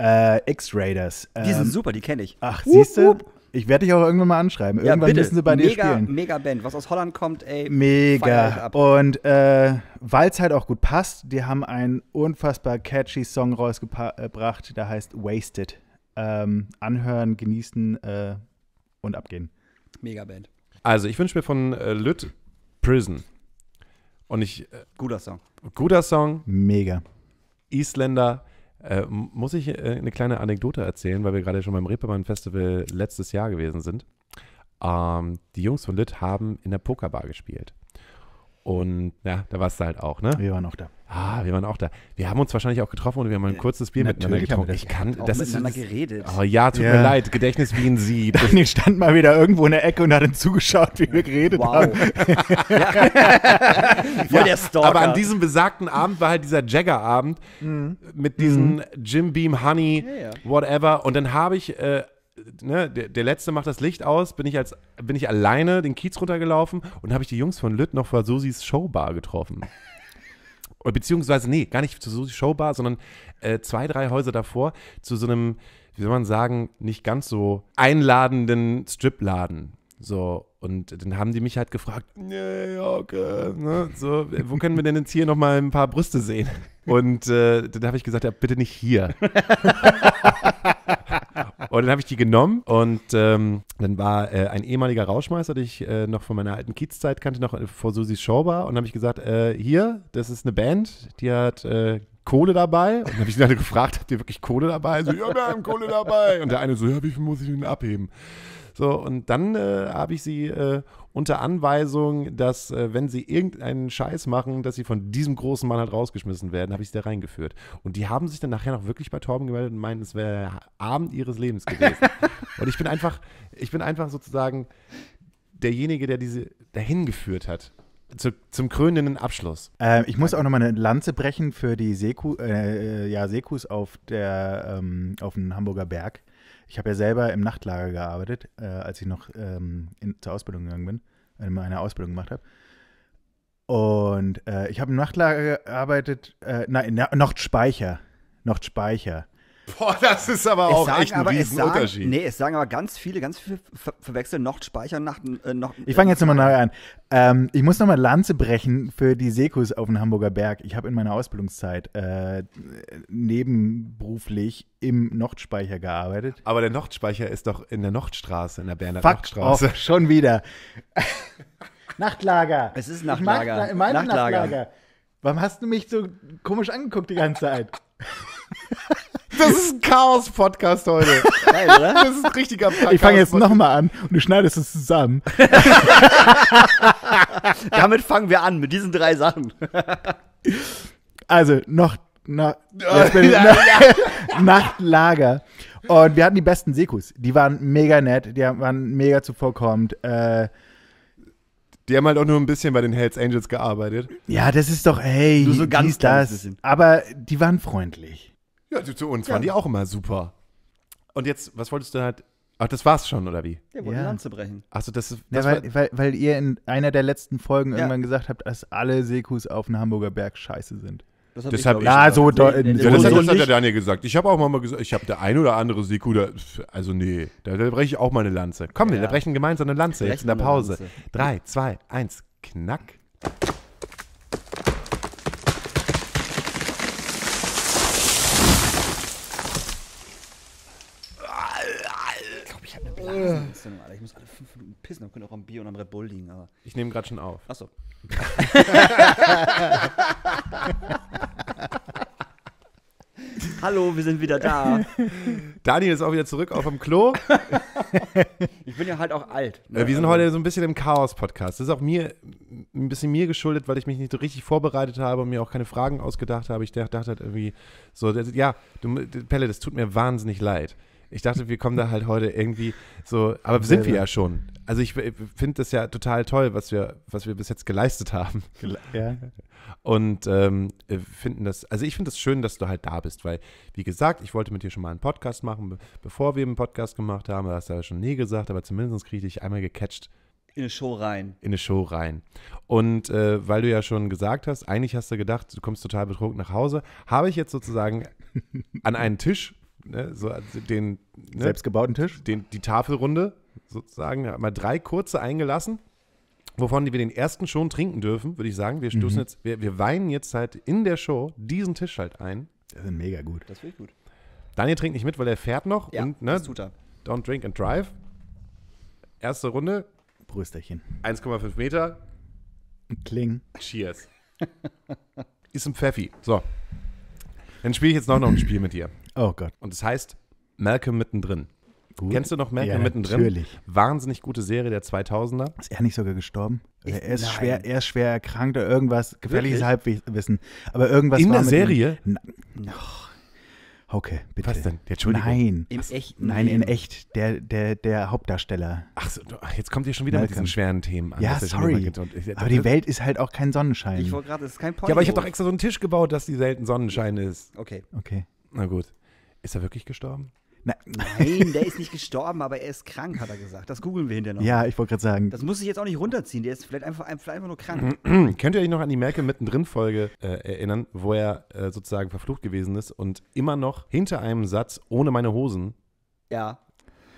Äh, X-Raiders. die sind ähm, super, die kenne ich. Ach, siehst du? Ich werde dich auch irgendwann mal anschreiben. Irgendwann ja, bitte. müssen sie bei mega, dir spielen. Mega Band, was aus Holland kommt, ey. Mega. Und äh, weil es halt auch gut passt, die haben einen unfassbar catchy Song rausgebracht, der heißt Wasted. Ähm, anhören, genießen äh, und abgehen. Mega Band. Also ich wünsche mir von äh, Lütt Prison. Und ich. Äh, guter Song. Guter Song. Mega. Isländer äh, muss ich äh, eine kleine Anekdote erzählen, weil wir gerade schon beim Reeperbahn-Festival letztes Jahr gewesen sind. Ähm, die Jungs von Lit haben in der Pokerbar gespielt. Und ja, da warst du halt auch, ne? Wir waren auch da. Ah, wir waren auch da. Wir haben uns wahrscheinlich auch getroffen und wir haben mal ein äh, kurzes Bier Natürlich miteinander getrunken. ich kann, das ist miteinander geredet. Oh ja, tut ja. mir leid, Gedächtnis wie ein Sieb. [laughs] Daniel stand mal wieder irgendwo in der Ecke und hat ihm zugeschaut, wie wir geredet wow. haben. [laughs] Voll ja. der Stalker. Aber an diesem besagten Abend war halt dieser Jagger-Abend mhm. mit diesem mhm. Jim Beam Honey, ja, whatever. Und dann habe ich äh, Ne, der, der, letzte macht das Licht aus, bin ich als bin ich alleine den Kiez runtergelaufen und habe ich die Jungs von Lütt noch vor Susis Showbar getroffen. [laughs] beziehungsweise, nee, gar nicht zu Susis Showbar, sondern äh, zwei, drei Häuser davor zu so einem, wie soll man sagen, nicht ganz so einladenden Stripladen. So, und dann haben die mich halt gefragt, nee, okay, ne, so, wo können wir denn jetzt hier nochmal ein paar Brüste sehen? Und äh, dann habe ich gesagt, ja, bitte nicht hier. [laughs] Und dann habe ich die genommen und ähm, dann war äh, ein ehemaliger Rauschmeister, den ich äh, noch von meiner alten Kiezzeit kannte, noch äh, vor Susis Show war. und dann habe ich gesagt, äh, hier, das ist eine Band, die hat äh, Kohle dabei? Und dann habe ich sie alle gefragt, habt ihr wirklich Kohle dabei? So, ja, wir haben Kohle dabei. Und der eine so, ja, wie viel muss ich denn abheben? So, und dann äh, habe ich sie äh, unter Anweisung, dass, äh, wenn sie irgendeinen Scheiß machen, dass sie von diesem großen Mann halt rausgeschmissen werden, habe ich sie da reingeführt. Und die haben sich dann nachher noch wirklich bei Torben gemeldet und meinen, es wäre Abend ihres Lebens gewesen. [laughs] und ich bin einfach, ich bin einfach sozusagen derjenige, der diese dahin geführt hat. Zu, zum krönenden Abschluss. Äh, ich muss auch nochmal eine Lanze brechen für die Seku, äh, äh, ja, Sekus auf, der, ähm, auf dem Hamburger Berg. Ich habe ja selber im Nachtlager gearbeitet, äh, als ich noch ähm, in, zur Ausbildung gegangen bin in meiner Ausbildung gemacht habe. Und äh, ich habe im Nachtlager gearbeitet, äh, nein, Nachtspeicher. Nachtspeicher. Boah, das ist aber es auch echt ein aber, sagen, Unterschied. Nee, es sagen aber ganz viele, ganz viele ver verwechseln Nordspeicher nach äh, noch. Ich fange äh, jetzt nochmal neu an. Ähm, ich muss nochmal Lanze brechen für die Sekus auf dem Hamburger Berg. Ich habe in meiner Ausbildungszeit äh, nebenberuflich im Nordspeicher gearbeitet. Aber der Nordspeicher ist doch in der Nordstraße, in der Berner Fuck Nordstraße. Off, schon wieder. [laughs] Nachtlager. Es ist Nachtlager. Ich mag, meine Nachtlager. Nachtlager. Warum hast du mich so komisch angeguckt die ganze Zeit? [laughs] Das ist ein Chaos-Podcast heute. Geil, oder? Das ist ein richtiger Podcast. Ich fange jetzt nochmal an und du schneidest es zusammen. [laughs] Damit fangen wir an, mit diesen drei Sachen. also, noch, na, [laughs] Nachtlager. Und wir hatten die besten Sekus. Die waren mega nett, die waren mega zuvorkommend. Äh, die haben halt auch nur ein bisschen bei den Hells Angels gearbeitet. Ja, das ist doch, hey, wie so ganz das. Bisschen. Aber die waren freundlich. Ja, zu, uns ja. waren die auch immer super. Und jetzt, was wolltest du halt? Ach, das war's schon, oder wie? Wir wollten ja. Lanze brechen. Achso, das ist. Das ja, weil, weil, weil, ihr in einer der letzten Folgen ja. irgendwann gesagt habt, dass alle Sekus auf dem Hamburger Berg scheiße sind. Das hab, das ich, ich, ja, so, so, ja, das, das hat der Daniel gesagt. Ich habe auch mal gesagt, ich habe der ein oder andere Seku, also nee, da, da breche ich auch mal eine Lanze. Komm, ja. wir brechen gemeinsam eine Lanze jetzt in der Pause. Drei, zwei, eins, knack. Wahnsinn Alter. Ich muss alle fünf Minuten pissen, dann können auch am Bier und am Red Bull liegen, aber. Ich nehme gerade schon auf. Achso. [laughs] Hallo, wir sind wieder da. Daniel ist auch wieder zurück auf dem Klo. Ich bin ja halt auch alt. Ne? Äh, wir sind also- heute so ein bisschen im Chaos-Podcast. Das ist auch mir ein bisschen mir geschuldet, weil ich mich nicht so richtig vorbereitet habe und mir auch keine Fragen ausgedacht habe. Ich dachte halt irgendwie so, ja, du, Pelle, das tut mir wahnsinnig leid. Ich dachte, wir kommen da halt heute irgendwie so, aber sind wir ja schon. Also ich äh, finde das ja total toll, was wir, was wir bis jetzt geleistet haben. Ja. Und ähm, äh, finden das, also ich finde es das schön, dass du halt da bist, weil, wie gesagt, ich wollte mit dir schon mal einen Podcast machen, bevor wir einen Podcast gemacht haben, das hast du ja schon nie gesagt, aber zumindest kriege ich dich einmal gecatcht. In eine Show rein. In eine Show rein. Und äh, weil du ja schon gesagt hast, eigentlich hast du gedacht, du kommst total betrunken nach Hause, habe ich jetzt sozusagen an einen Tisch ne, so den ne, selbstgebauten Tisch, den, die Tafelrunde sozusagen, mal drei kurze eingelassen, wovon wir den ersten schon trinken dürfen, würde ich sagen. Wir stoßen mhm. jetzt, wir, wir weinen jetzt halt in der Show diesen Tisch halt ein. Das ist mega gut. Das finde ich gut. Daniel trinkt nicht mit, weil er fährt noch. Ja, und, ne, das tut er. Don't drink and drive. Erste Runde. Brüsterchen. 1,5 Meter. Kling. Cheers. [laughs] ist ein Pfeffi. So. Dann spiele ich jetzt noch, noch ein Spiel mit dir. Oh Gott. Und es das heißt Malcolm mittendrin. Gut. Kennst du noch Malcolm ja, mittendrin? Natürlich. Wahnsinnig gute Serie der 2000er. Ist er nicht sogar gestorben? Ich, er, ist schwer, er ist schwer erkrankt oder irgendwas. Gefährliches Wirklich? Halbwissen. Aber irgendwas. In der Serie? Oh, okay, bitte. Was denn? Entschuldigung. Nein. Im echt, Nein, in echt. Der, der, der Hauptdarsteller. Ach so, jetzt kommt ihr schon wieder Malcolm. mit diesen schweren Themen an. Ja, sorry. aber die Welt ist halt auch kein Sonnenschein. Ich wollte gerade, es ist kein Porno. Ja, aber ich habe doch extra so einen Tisch gebaut, dass die selten Sonnenschein ist. Okay. Okay. Na gut. Ist er wirklich gestorben? Nein, der ist nicht gestorben, aber er ist krank, hat er gesagt. Das googeln wir hinterher noch. Ja, ich wollte gerade sagen. Das muss ich jetzt auch nicht runterziehen. Der ist vielleicht einfach, vielleicht einfach nur krank. [clears throat] Könnt ihr euch noch an die Merkel mittendrin-Folge äh, erinnern, wo er äh, sozusagen verflucht gewesen ist und immer noch hinter einem Satz ohne meine Hosen ja.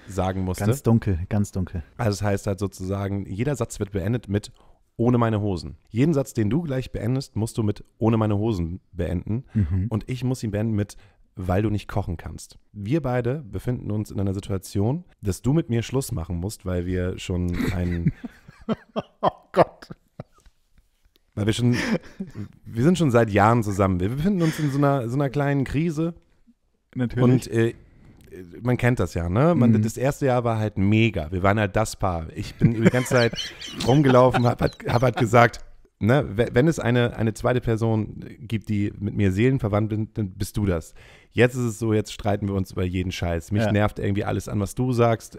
sagen musste? Ganz dunkel, ganz dunkel. Also, das heißt halt sozusagen, jeder Satz wird beendet mit ohne meine Hosen. Jeden Satz, den du gleich beendest, musst du mit ohne meine Hosen beenden. Mhm. Und ich muss ihn beenden mit weil du nicht kochen kannst. Wir beide befinden uns in einer Situation, dass du mit mir Schluss machen musst, weil wir schon einen. [laughs] oh Gott. Weil wir schon. Wir sind schon seit Jahren zusammen. Wir befinden uns in so einer, so einer kleinen Krise. Natürlich. Und äh, man kennt das ja, ne? Man, mhm. Das erste Jahr war halt mega. Wir waren halt das Paar. Ich bin die ganze Zeit [laughs] rumgelaufen, hab halt, hab halt gesagt, ne, wenn es eine, eine zweite Person gibt, die mit mir seelenverwandt bin, dann bist du das. Jetzt ist es so, jetzt streiten wir uns über jeden Scheiß. Mich ja. nervt irgendwie alles an, was du sagst.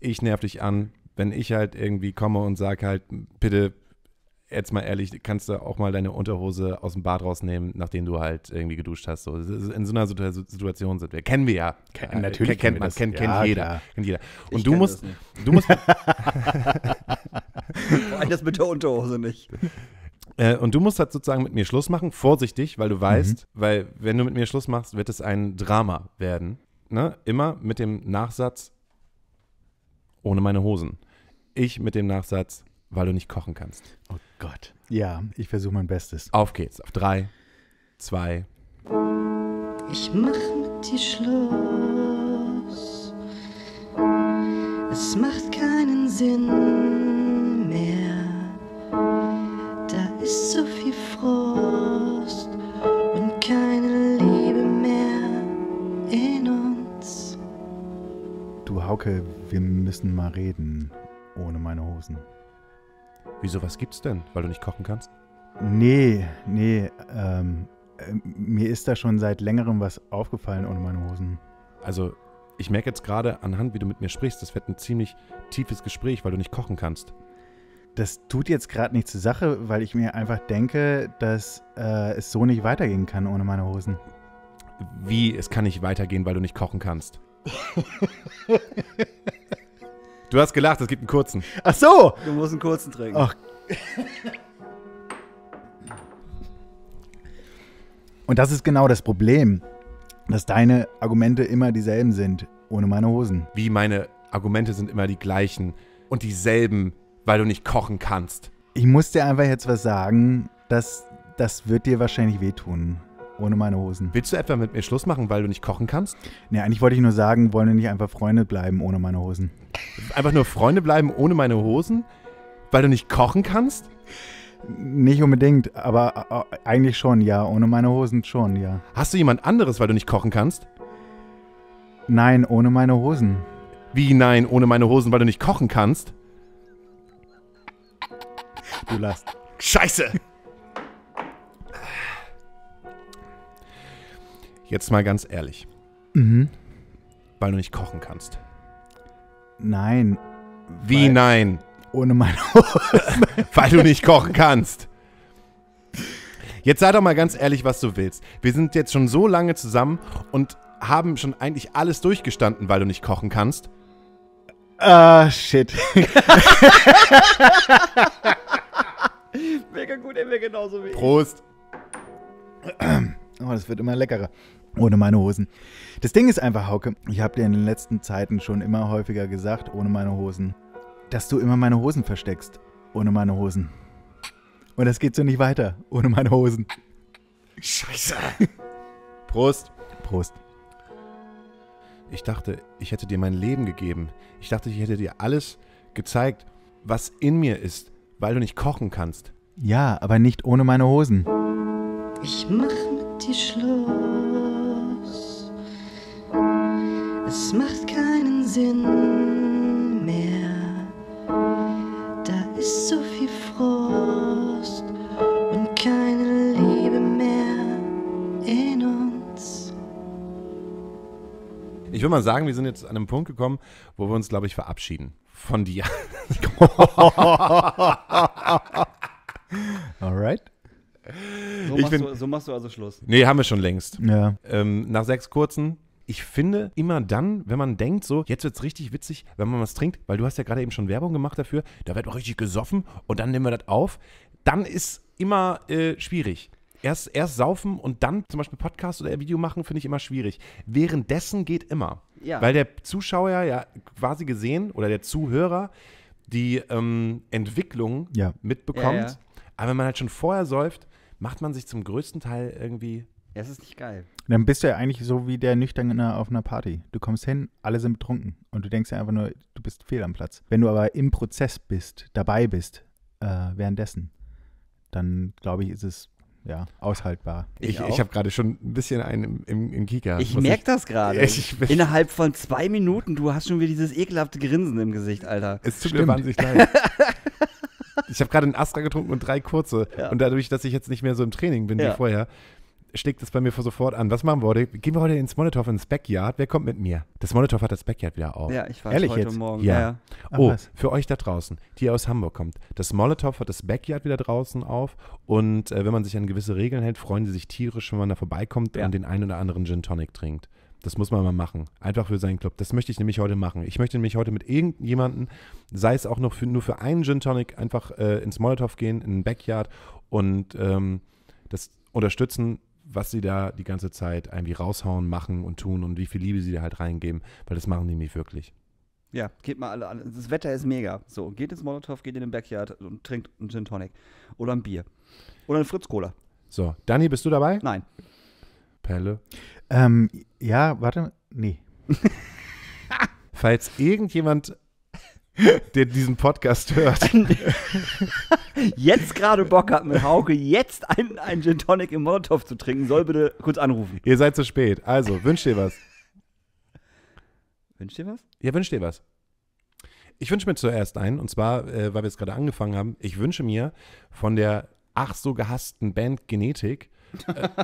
Ich nerv dich an, wenn ich halt irgendwie komme und sage halt, bitte, jetzt mal ehrlich, kannst du auch mal deine Unterhose aus dem Bad rausnehmen, nachdem du halt irgendwie geduscht hast. So, in so einer Situation sind wir. Kennen wir ja. Ken, natürlich äh, Ken, kennt man, kennt, kenn, ja, jeder, kennt jeder. Und ich du musst, du [laughs] musst. das mit der Unterhose nicht. Äh, und du musst halt sozusagen mit mir Schluss machen, vorsichtig, weil du mhm. weißt, mhm. weil wenn du mit mir Schluss machst, wird es ein Drama werden. Ne? Immer mit dem Nachsatz, ohne meine Hosen. Ich mit dem Nachsatz, weil du nicht kochen kannst. Oh Gott. Ja, ich versuche mein Bestes. Auf geht's. Auf drei, zwei. Ich mach mit dir Schluss. Es macht keinen Sinn. ist so viel Frost und keine Liebe mehr in uns. Du Hauke, wir müssen mal reden, ohne meine Hosen. Wieso, was gibt's denn? Weil du nicht kochen kannst? Nee, nee, ähm, äh, mir ist da schon seit längerem was aufgefallen ohne meine Hosen. Also, ich merke jetzt gerade anhand, wie du mit mir sprichst, das wird ein ziemlich tiefes Gespräch, weil du nicht kochen kannst das tut jetzt gerade nicht zur Sache, weil ich mir einfach denke, dass äh, es so nicht weitergehen kann ohne meine Hosen. Wie, es kann nicht weitergehen, weil du nicht kochen kannst. [laughs] du hast gelacht, es gibt einen kurzen. Ach so! Du musst einen kurzen trinken. Ach. Und das ist genau das Problem, dass deine Argumente immer dieselben sind, ohne meine Hosen. Wie meine Argumente sind immer die gleichen und dieselben weil du nicht kochen kannst. Ich muss dir einfach jetzt was sagen, das, das wird dir wahrscheinlich wehtun. Ohne meine Hosen. Willst du etwa mit mir Schluss machen, weil du nicht kochen kannst? Nee, eigentlich wollte ich nur sagen, wollen wir nicht einfach Freunde bleiben ohne meine Hosen? Einfach nur Freunde bleiben ohne meine Hosen? Weil du nicht kochen kannst? Nicht unbedingt, aber äh, eigentlich schon, ja. Ohne meine Hosen schon, ja. Hast du jemand anderes, weil du nicht kochen kannst? Nein, ohne meine Hosen. Wie nein, ohne meine Hosen, weil du nicht kochen kannst? du Gulasch. Scheiße! Jetzt mal ganz ehrlich. Mhm. Weil du nicht kochen kannst. Nein. Wie nein? Ohne meine [laughs] Hose. weil du nicht kochen kannst. Jetzt sei doch mal ganz ehrlich, was du willst. Wir sind jetzt schon so lange zusammen und haben schon eigentlich alles durchgestanden, weil du nicht kochen kannst. Ah, uh, shit. [laughs] [laughs] Mega gut, er wäre genauso wie Prost. Oh, das wird immer leckerer. Ohne meine Hosen. Das Ding ist einfach, Hauke, ich habe dir in den letzten Zeiten schon immer häufiger gesagt, ohne meine Hosen, dass du immer meine Hosen versteckst. Ohne meine Hosen. Und das geht so nicht weiter. Ohne meine Hosen. Scheiße. [laughs] Prost. Prost. Ich dachte, ich hätte dir mein Leben gegeben. Ich dachte, ich hätte dir alles gezeigt, was in mir ist weil du nicht kochen kannst. Ja, aber nicht ohne meine Hosen. Ich mach mit dir Schluss. Es macht keinen Sinn mehr. Da ist so viel Frost und keine Liebe mehr in uns. Ich würde mal sagen, wir sind jetzt an einem Punkt gekommen, wo wir uns, glaube ich, verabschieden von dir. [laughs] Alright. So machst, find, du, so machst, du, also Schluss. Nee, haben wir schon längst. Ja. Ähm, nach sechs kurzen. Ich finde immer dann, wenn man denkt, so, jetzt wird es richtig witzig, wenn man was trinkt, weil du hast ja gerade eben schon Werbung gemacht dafür, da wird auch richtig gesoffen und dann nehmen wir das auf, dann ist immer äh, schwierig. Erst, erst saufen und dann zum Beispiel Podcast oder Video machen, finde ich immer schwierig. Währenddessen geht immer. Ja. Weil der Zuschauer ja quasi gesehen oder der Zuhörer die ähm, Entwicklung ja. mitbekommt. Ja, ja. Aber wenn man halt schon vorher säuft, macht man sich zum größten Teil irgendwie. Ja, es ist nicht geil. Dann bist du ja eigentlich so wie der Nüchterne auf einer Party. Du kommst hin, alle sind betrunken und du denkst ja einfach nur, du bist fehl am Platz. Wenn du aber im Prozess bist, dabei bist, äh, währenddessen, dann glaube ich, ist es ja, aushaltbar. Ich, ich, ich habe gerade schon ein bisschen einen im, im Kika. Ich merke das gerade. [laughs] Innerhalb von zwei Minuten, du hast schon wieder dieses ekelhafte Grinsen im Gesicht, Alter. Es tut Stimmt. mir wahnsinnig leid. [laughs] ich habe gerade einen Astra getrunken und drei kurze. Ja. Und dadurch, dass ich jetzt nicht mehr so im Training bin ja. wie vorher, schlägt es bei mir sofort an. Was machen wir heute? Gehen wir heute ins Molotow, ins Backyard? Wer kommt mit mir? Das Molotow hat das Backyard wieder auf. Ja, ich weiß Ehrlich heute jetzt? Morgen. Ja. ja. Oh, was? für euch da draußen, die aus Hamburg kommt. Das Molotow hat das Backyard wieder draußen auf und äh, wenn man sich an gewisse Regeln hält, freuen sie sich tierisch, wenn man da vorbeikommt ja. und den einen oder anderen Gin Tonic trinkt. Das muss man mal machen. Einfach für seinen Club. Das möchte ich nämlich heute machen. Ich möchte nämlich heute mit irgendjemandem, sei es auch noch für, nur für einen Gin Tonic, einfach äh, ins Molotow gehen, in den Backyard und ähm, das unterstützen, was sie da die ganze Zeit irgendwie raushauen, machen und tun und wie viel Liebe sie da halt reingeben, weil das machen die nicht wirklich. Ja, geht mal alle an. Das Wetter ist mega. So, geht ins Molotow, geht in den Backyard und trinkt einen Gin Tonic. Oder ein Bier. Oder eine Fritz-Cola. So, Dani, bist du dabei? Nein. Pelle? Ähm, ja, warte. Nee. [laughs] Falls irgendjemand der diesen Podcast hört. [laughs] jetzt gerade Bock hat mit Hauke, jetzt einen, einen Gin Tonic im Molotow zu trinken, soll bitte kurz anrufen. Ihr seid zu spät. Also, wünsch dir was. Wünsch dir was? Ja, wünsch dir was. Ich wünsche mir zuerst einen, und zwar, äh, weil wir jetzt gerade angefangen haben, ich wünsche mir von der ach so gehassten Band Genetik. Äh, [laughs]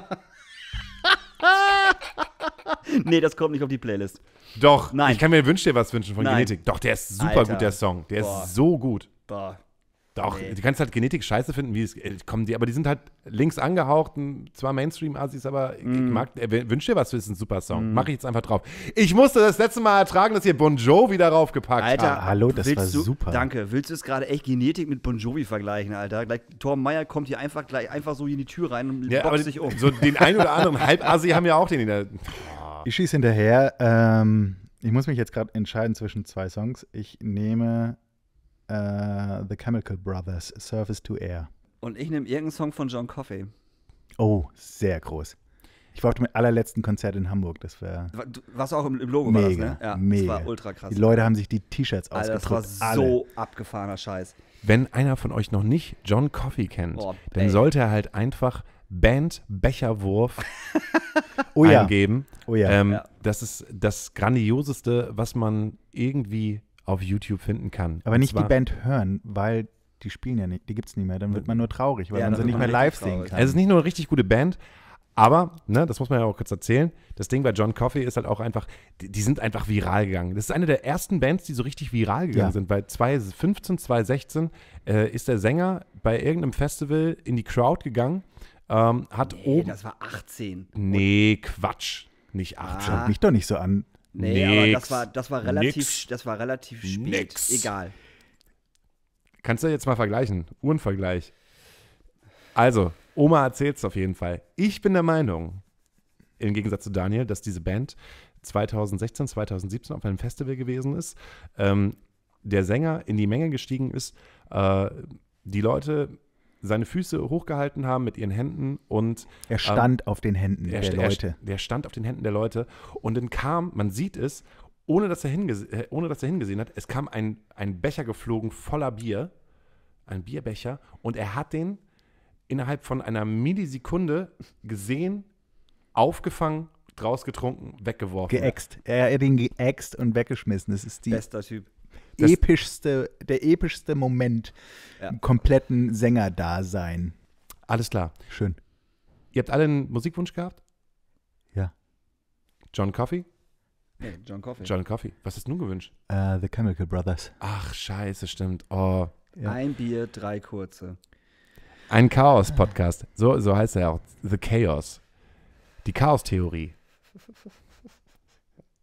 [laughs] nee, das kommt nicht auf die Playlist. Doch, Nein. ich kann mir wünschen, dir was wünschen von Nein. Genetik. Doch, der ist super Alter. gut, der Song. Der Boah. ist so gut. Boah. Doch, nee. du kannst halt Genetik scheiße finden, wie es äh, kommen die, aber die sind halt links angehaucht, zwar mainstream asis aber mm. mag, äh, wünsch dir was, für ist ein super Song. Mm. Mach ich jetzt einfach drauf. Ich musste das letzte Mal ertragen, dass ihr Bon Jovi darauf gepackt Alter, habt. hallo, das war du, super. Danke. Willst du es gerade echt Genetik mit Bon Jovi vergleichen, Alter? Gleich, Thor Meyer kommt hier einfach gleich einfach so in die Tür rein und ja, boxt sich um. So den einen oder anderen [laughs] halb asi haben ja auch den der. Ich schieße hinterher. Ähm, ich muss mich jetzt gerade entscheiden zwischen zwei Songs. Ich nehme uh, The Chemical Brothers, Surface to Air. Und ich nehme irgendeinen Song von John Coffey. Oh, sehr groß. Ich war auf dem allerletzten Konzert in Hamburg. Das war. Was auch im, Logo mega, war das, ne? Ja, mega. Das war ultra krass. Die Leute haben sich die T-Shirts ausgedruckt. Das war so abgefahrener Scheiß. Wenn einer von euch noch nicht John Coffey kennt, oh, dann sollte er halt einfach Band Becherwurf [laughs] oh ja. eingeben. Oh ja. Ähm, ja. Das ist das Grandioseste, was man irgendwie auf YouTube finden kann. Aber nicht die Band hören, weil die spielen ja nicht, die gibt es nicht mehr. Dann wird man nur traurig, weil ja, man sie nicht mehr live sehen kann. Es ist nicht nur eine richtig gute Band, aber, ne, das muss man ja auch kurz erzählen, das Ding bei John Coffey ist halt auch einfach, die, die sind einfach viral gegangen. Das ist eine der ersten Bands, die so richtig viral gegangen ja. sind. weil 2015, 2016 äh, ist der Sänger bei irgendeinem Festival in die Crowd gegangen, ähm, hat nee, oben. Das war 18. Nee, Quatsch. Nicht 18. Ah. Schaut mich doch nicht so an. Nee, nix, aber das war, das war relativ, das war relativ spät. Nix. Egal. Kannst du jetzt mal vergleichen? Uhrenvergleich. Also, Oma erzählt es auf jeden Fall. Ich bin der Meinung, im Gegensatz zu Daniel, dass diese Band 2016, 2017 auf einem Festival gewesen ist, ähm, der Sänger in die Menge gestiegen ist, äh, die Leute seine Füße hochgehalten haben mit ihren Händen und. Er ähm, stand ähm, auf den Händen der st- Leute. Er, er stand auf den Händen der Leute und dann kam, man sieht es, ohne dass er, hingese- äh, ohne dass er hingesehen hat, es kam ein, ein Becher geflogen voller Bier, ein Bierbecher, und er hat den innerhalb von einer Millisekunde gesehen, aufgefangen, draus getrunken, weggeworfen. Geäxt. Er hat ihn geäxt und weggeschmissen. Das ist die Bester Typ epischste, der epischste Moment ja. im kompletten Sängerdasein. Alles klar. Schön. Ihr habt alle einen Musikwunsch gehabt? Ja. John Coffey? Nee, John Coffey. John Coffey. Was ist nun gewünscht? Uh, the Chemical Brothers. Ach, scheiße, stimmt. Oh. Ja. Ein Bier, drei kurze. Ein Chaos-Podcast. So, so heißt er auch. The Chaos. Die Chaos-Theorie.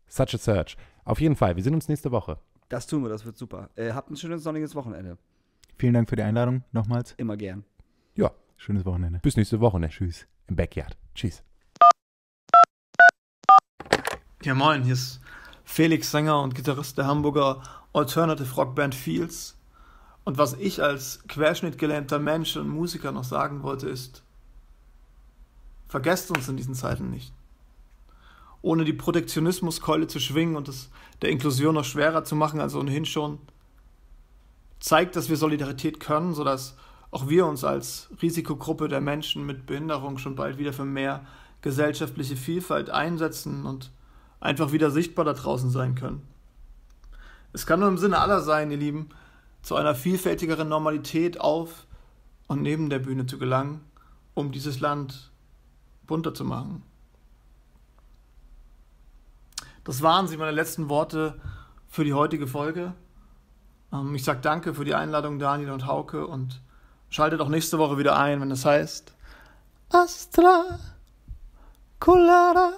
Such a Search. Auf jeden Fall, wir sehen uns nächste Woche. Das tun wir, das wird super. Äh, habt ein schönes sonniges Wochenende. Vielen Dank für die Einladung nochmals. Immer gern. Ja. Schönes Wochenende. Bis nächste Woche. Ne? Tschüss. Im Backyard. Tschüss. Ja, moin. Hier ist Felix, Sänger und Gitarrist der Hamburger Alternative Rockband Fields. Und was ich als querschnittgelähmter Mensch und Musiker noch sagen wollte, ist: Vergesst uns in diesen Zeiten nicht ohne die Protektionismuskeule zu schwingen und es der Inklusion noch schwerer zu machen als ohnehin schon, zeigt, dass wir Solidarität können, sodass auch wir uns als Risikogruppe der Menschen mit Behinderung schon bald wieder für mehr gesellschaftliche Vielfalt einsetzen und einfach wieder sichtbar da draußen sein können. Es kann nur im Sinne aller sein, ihr Lieben, zu einer vielfältigeren Normalität auf und neben der Bühne zu gelangen, um dieses Land bunter zu machen. Das waren sie meine letzten Worte für die heutige Folge. Ähm, ich sage danke für die Einladung, Daniel und Hauke, und schaltet auch nächste Woche wieder ein, wenn es das heißt Astra Colada.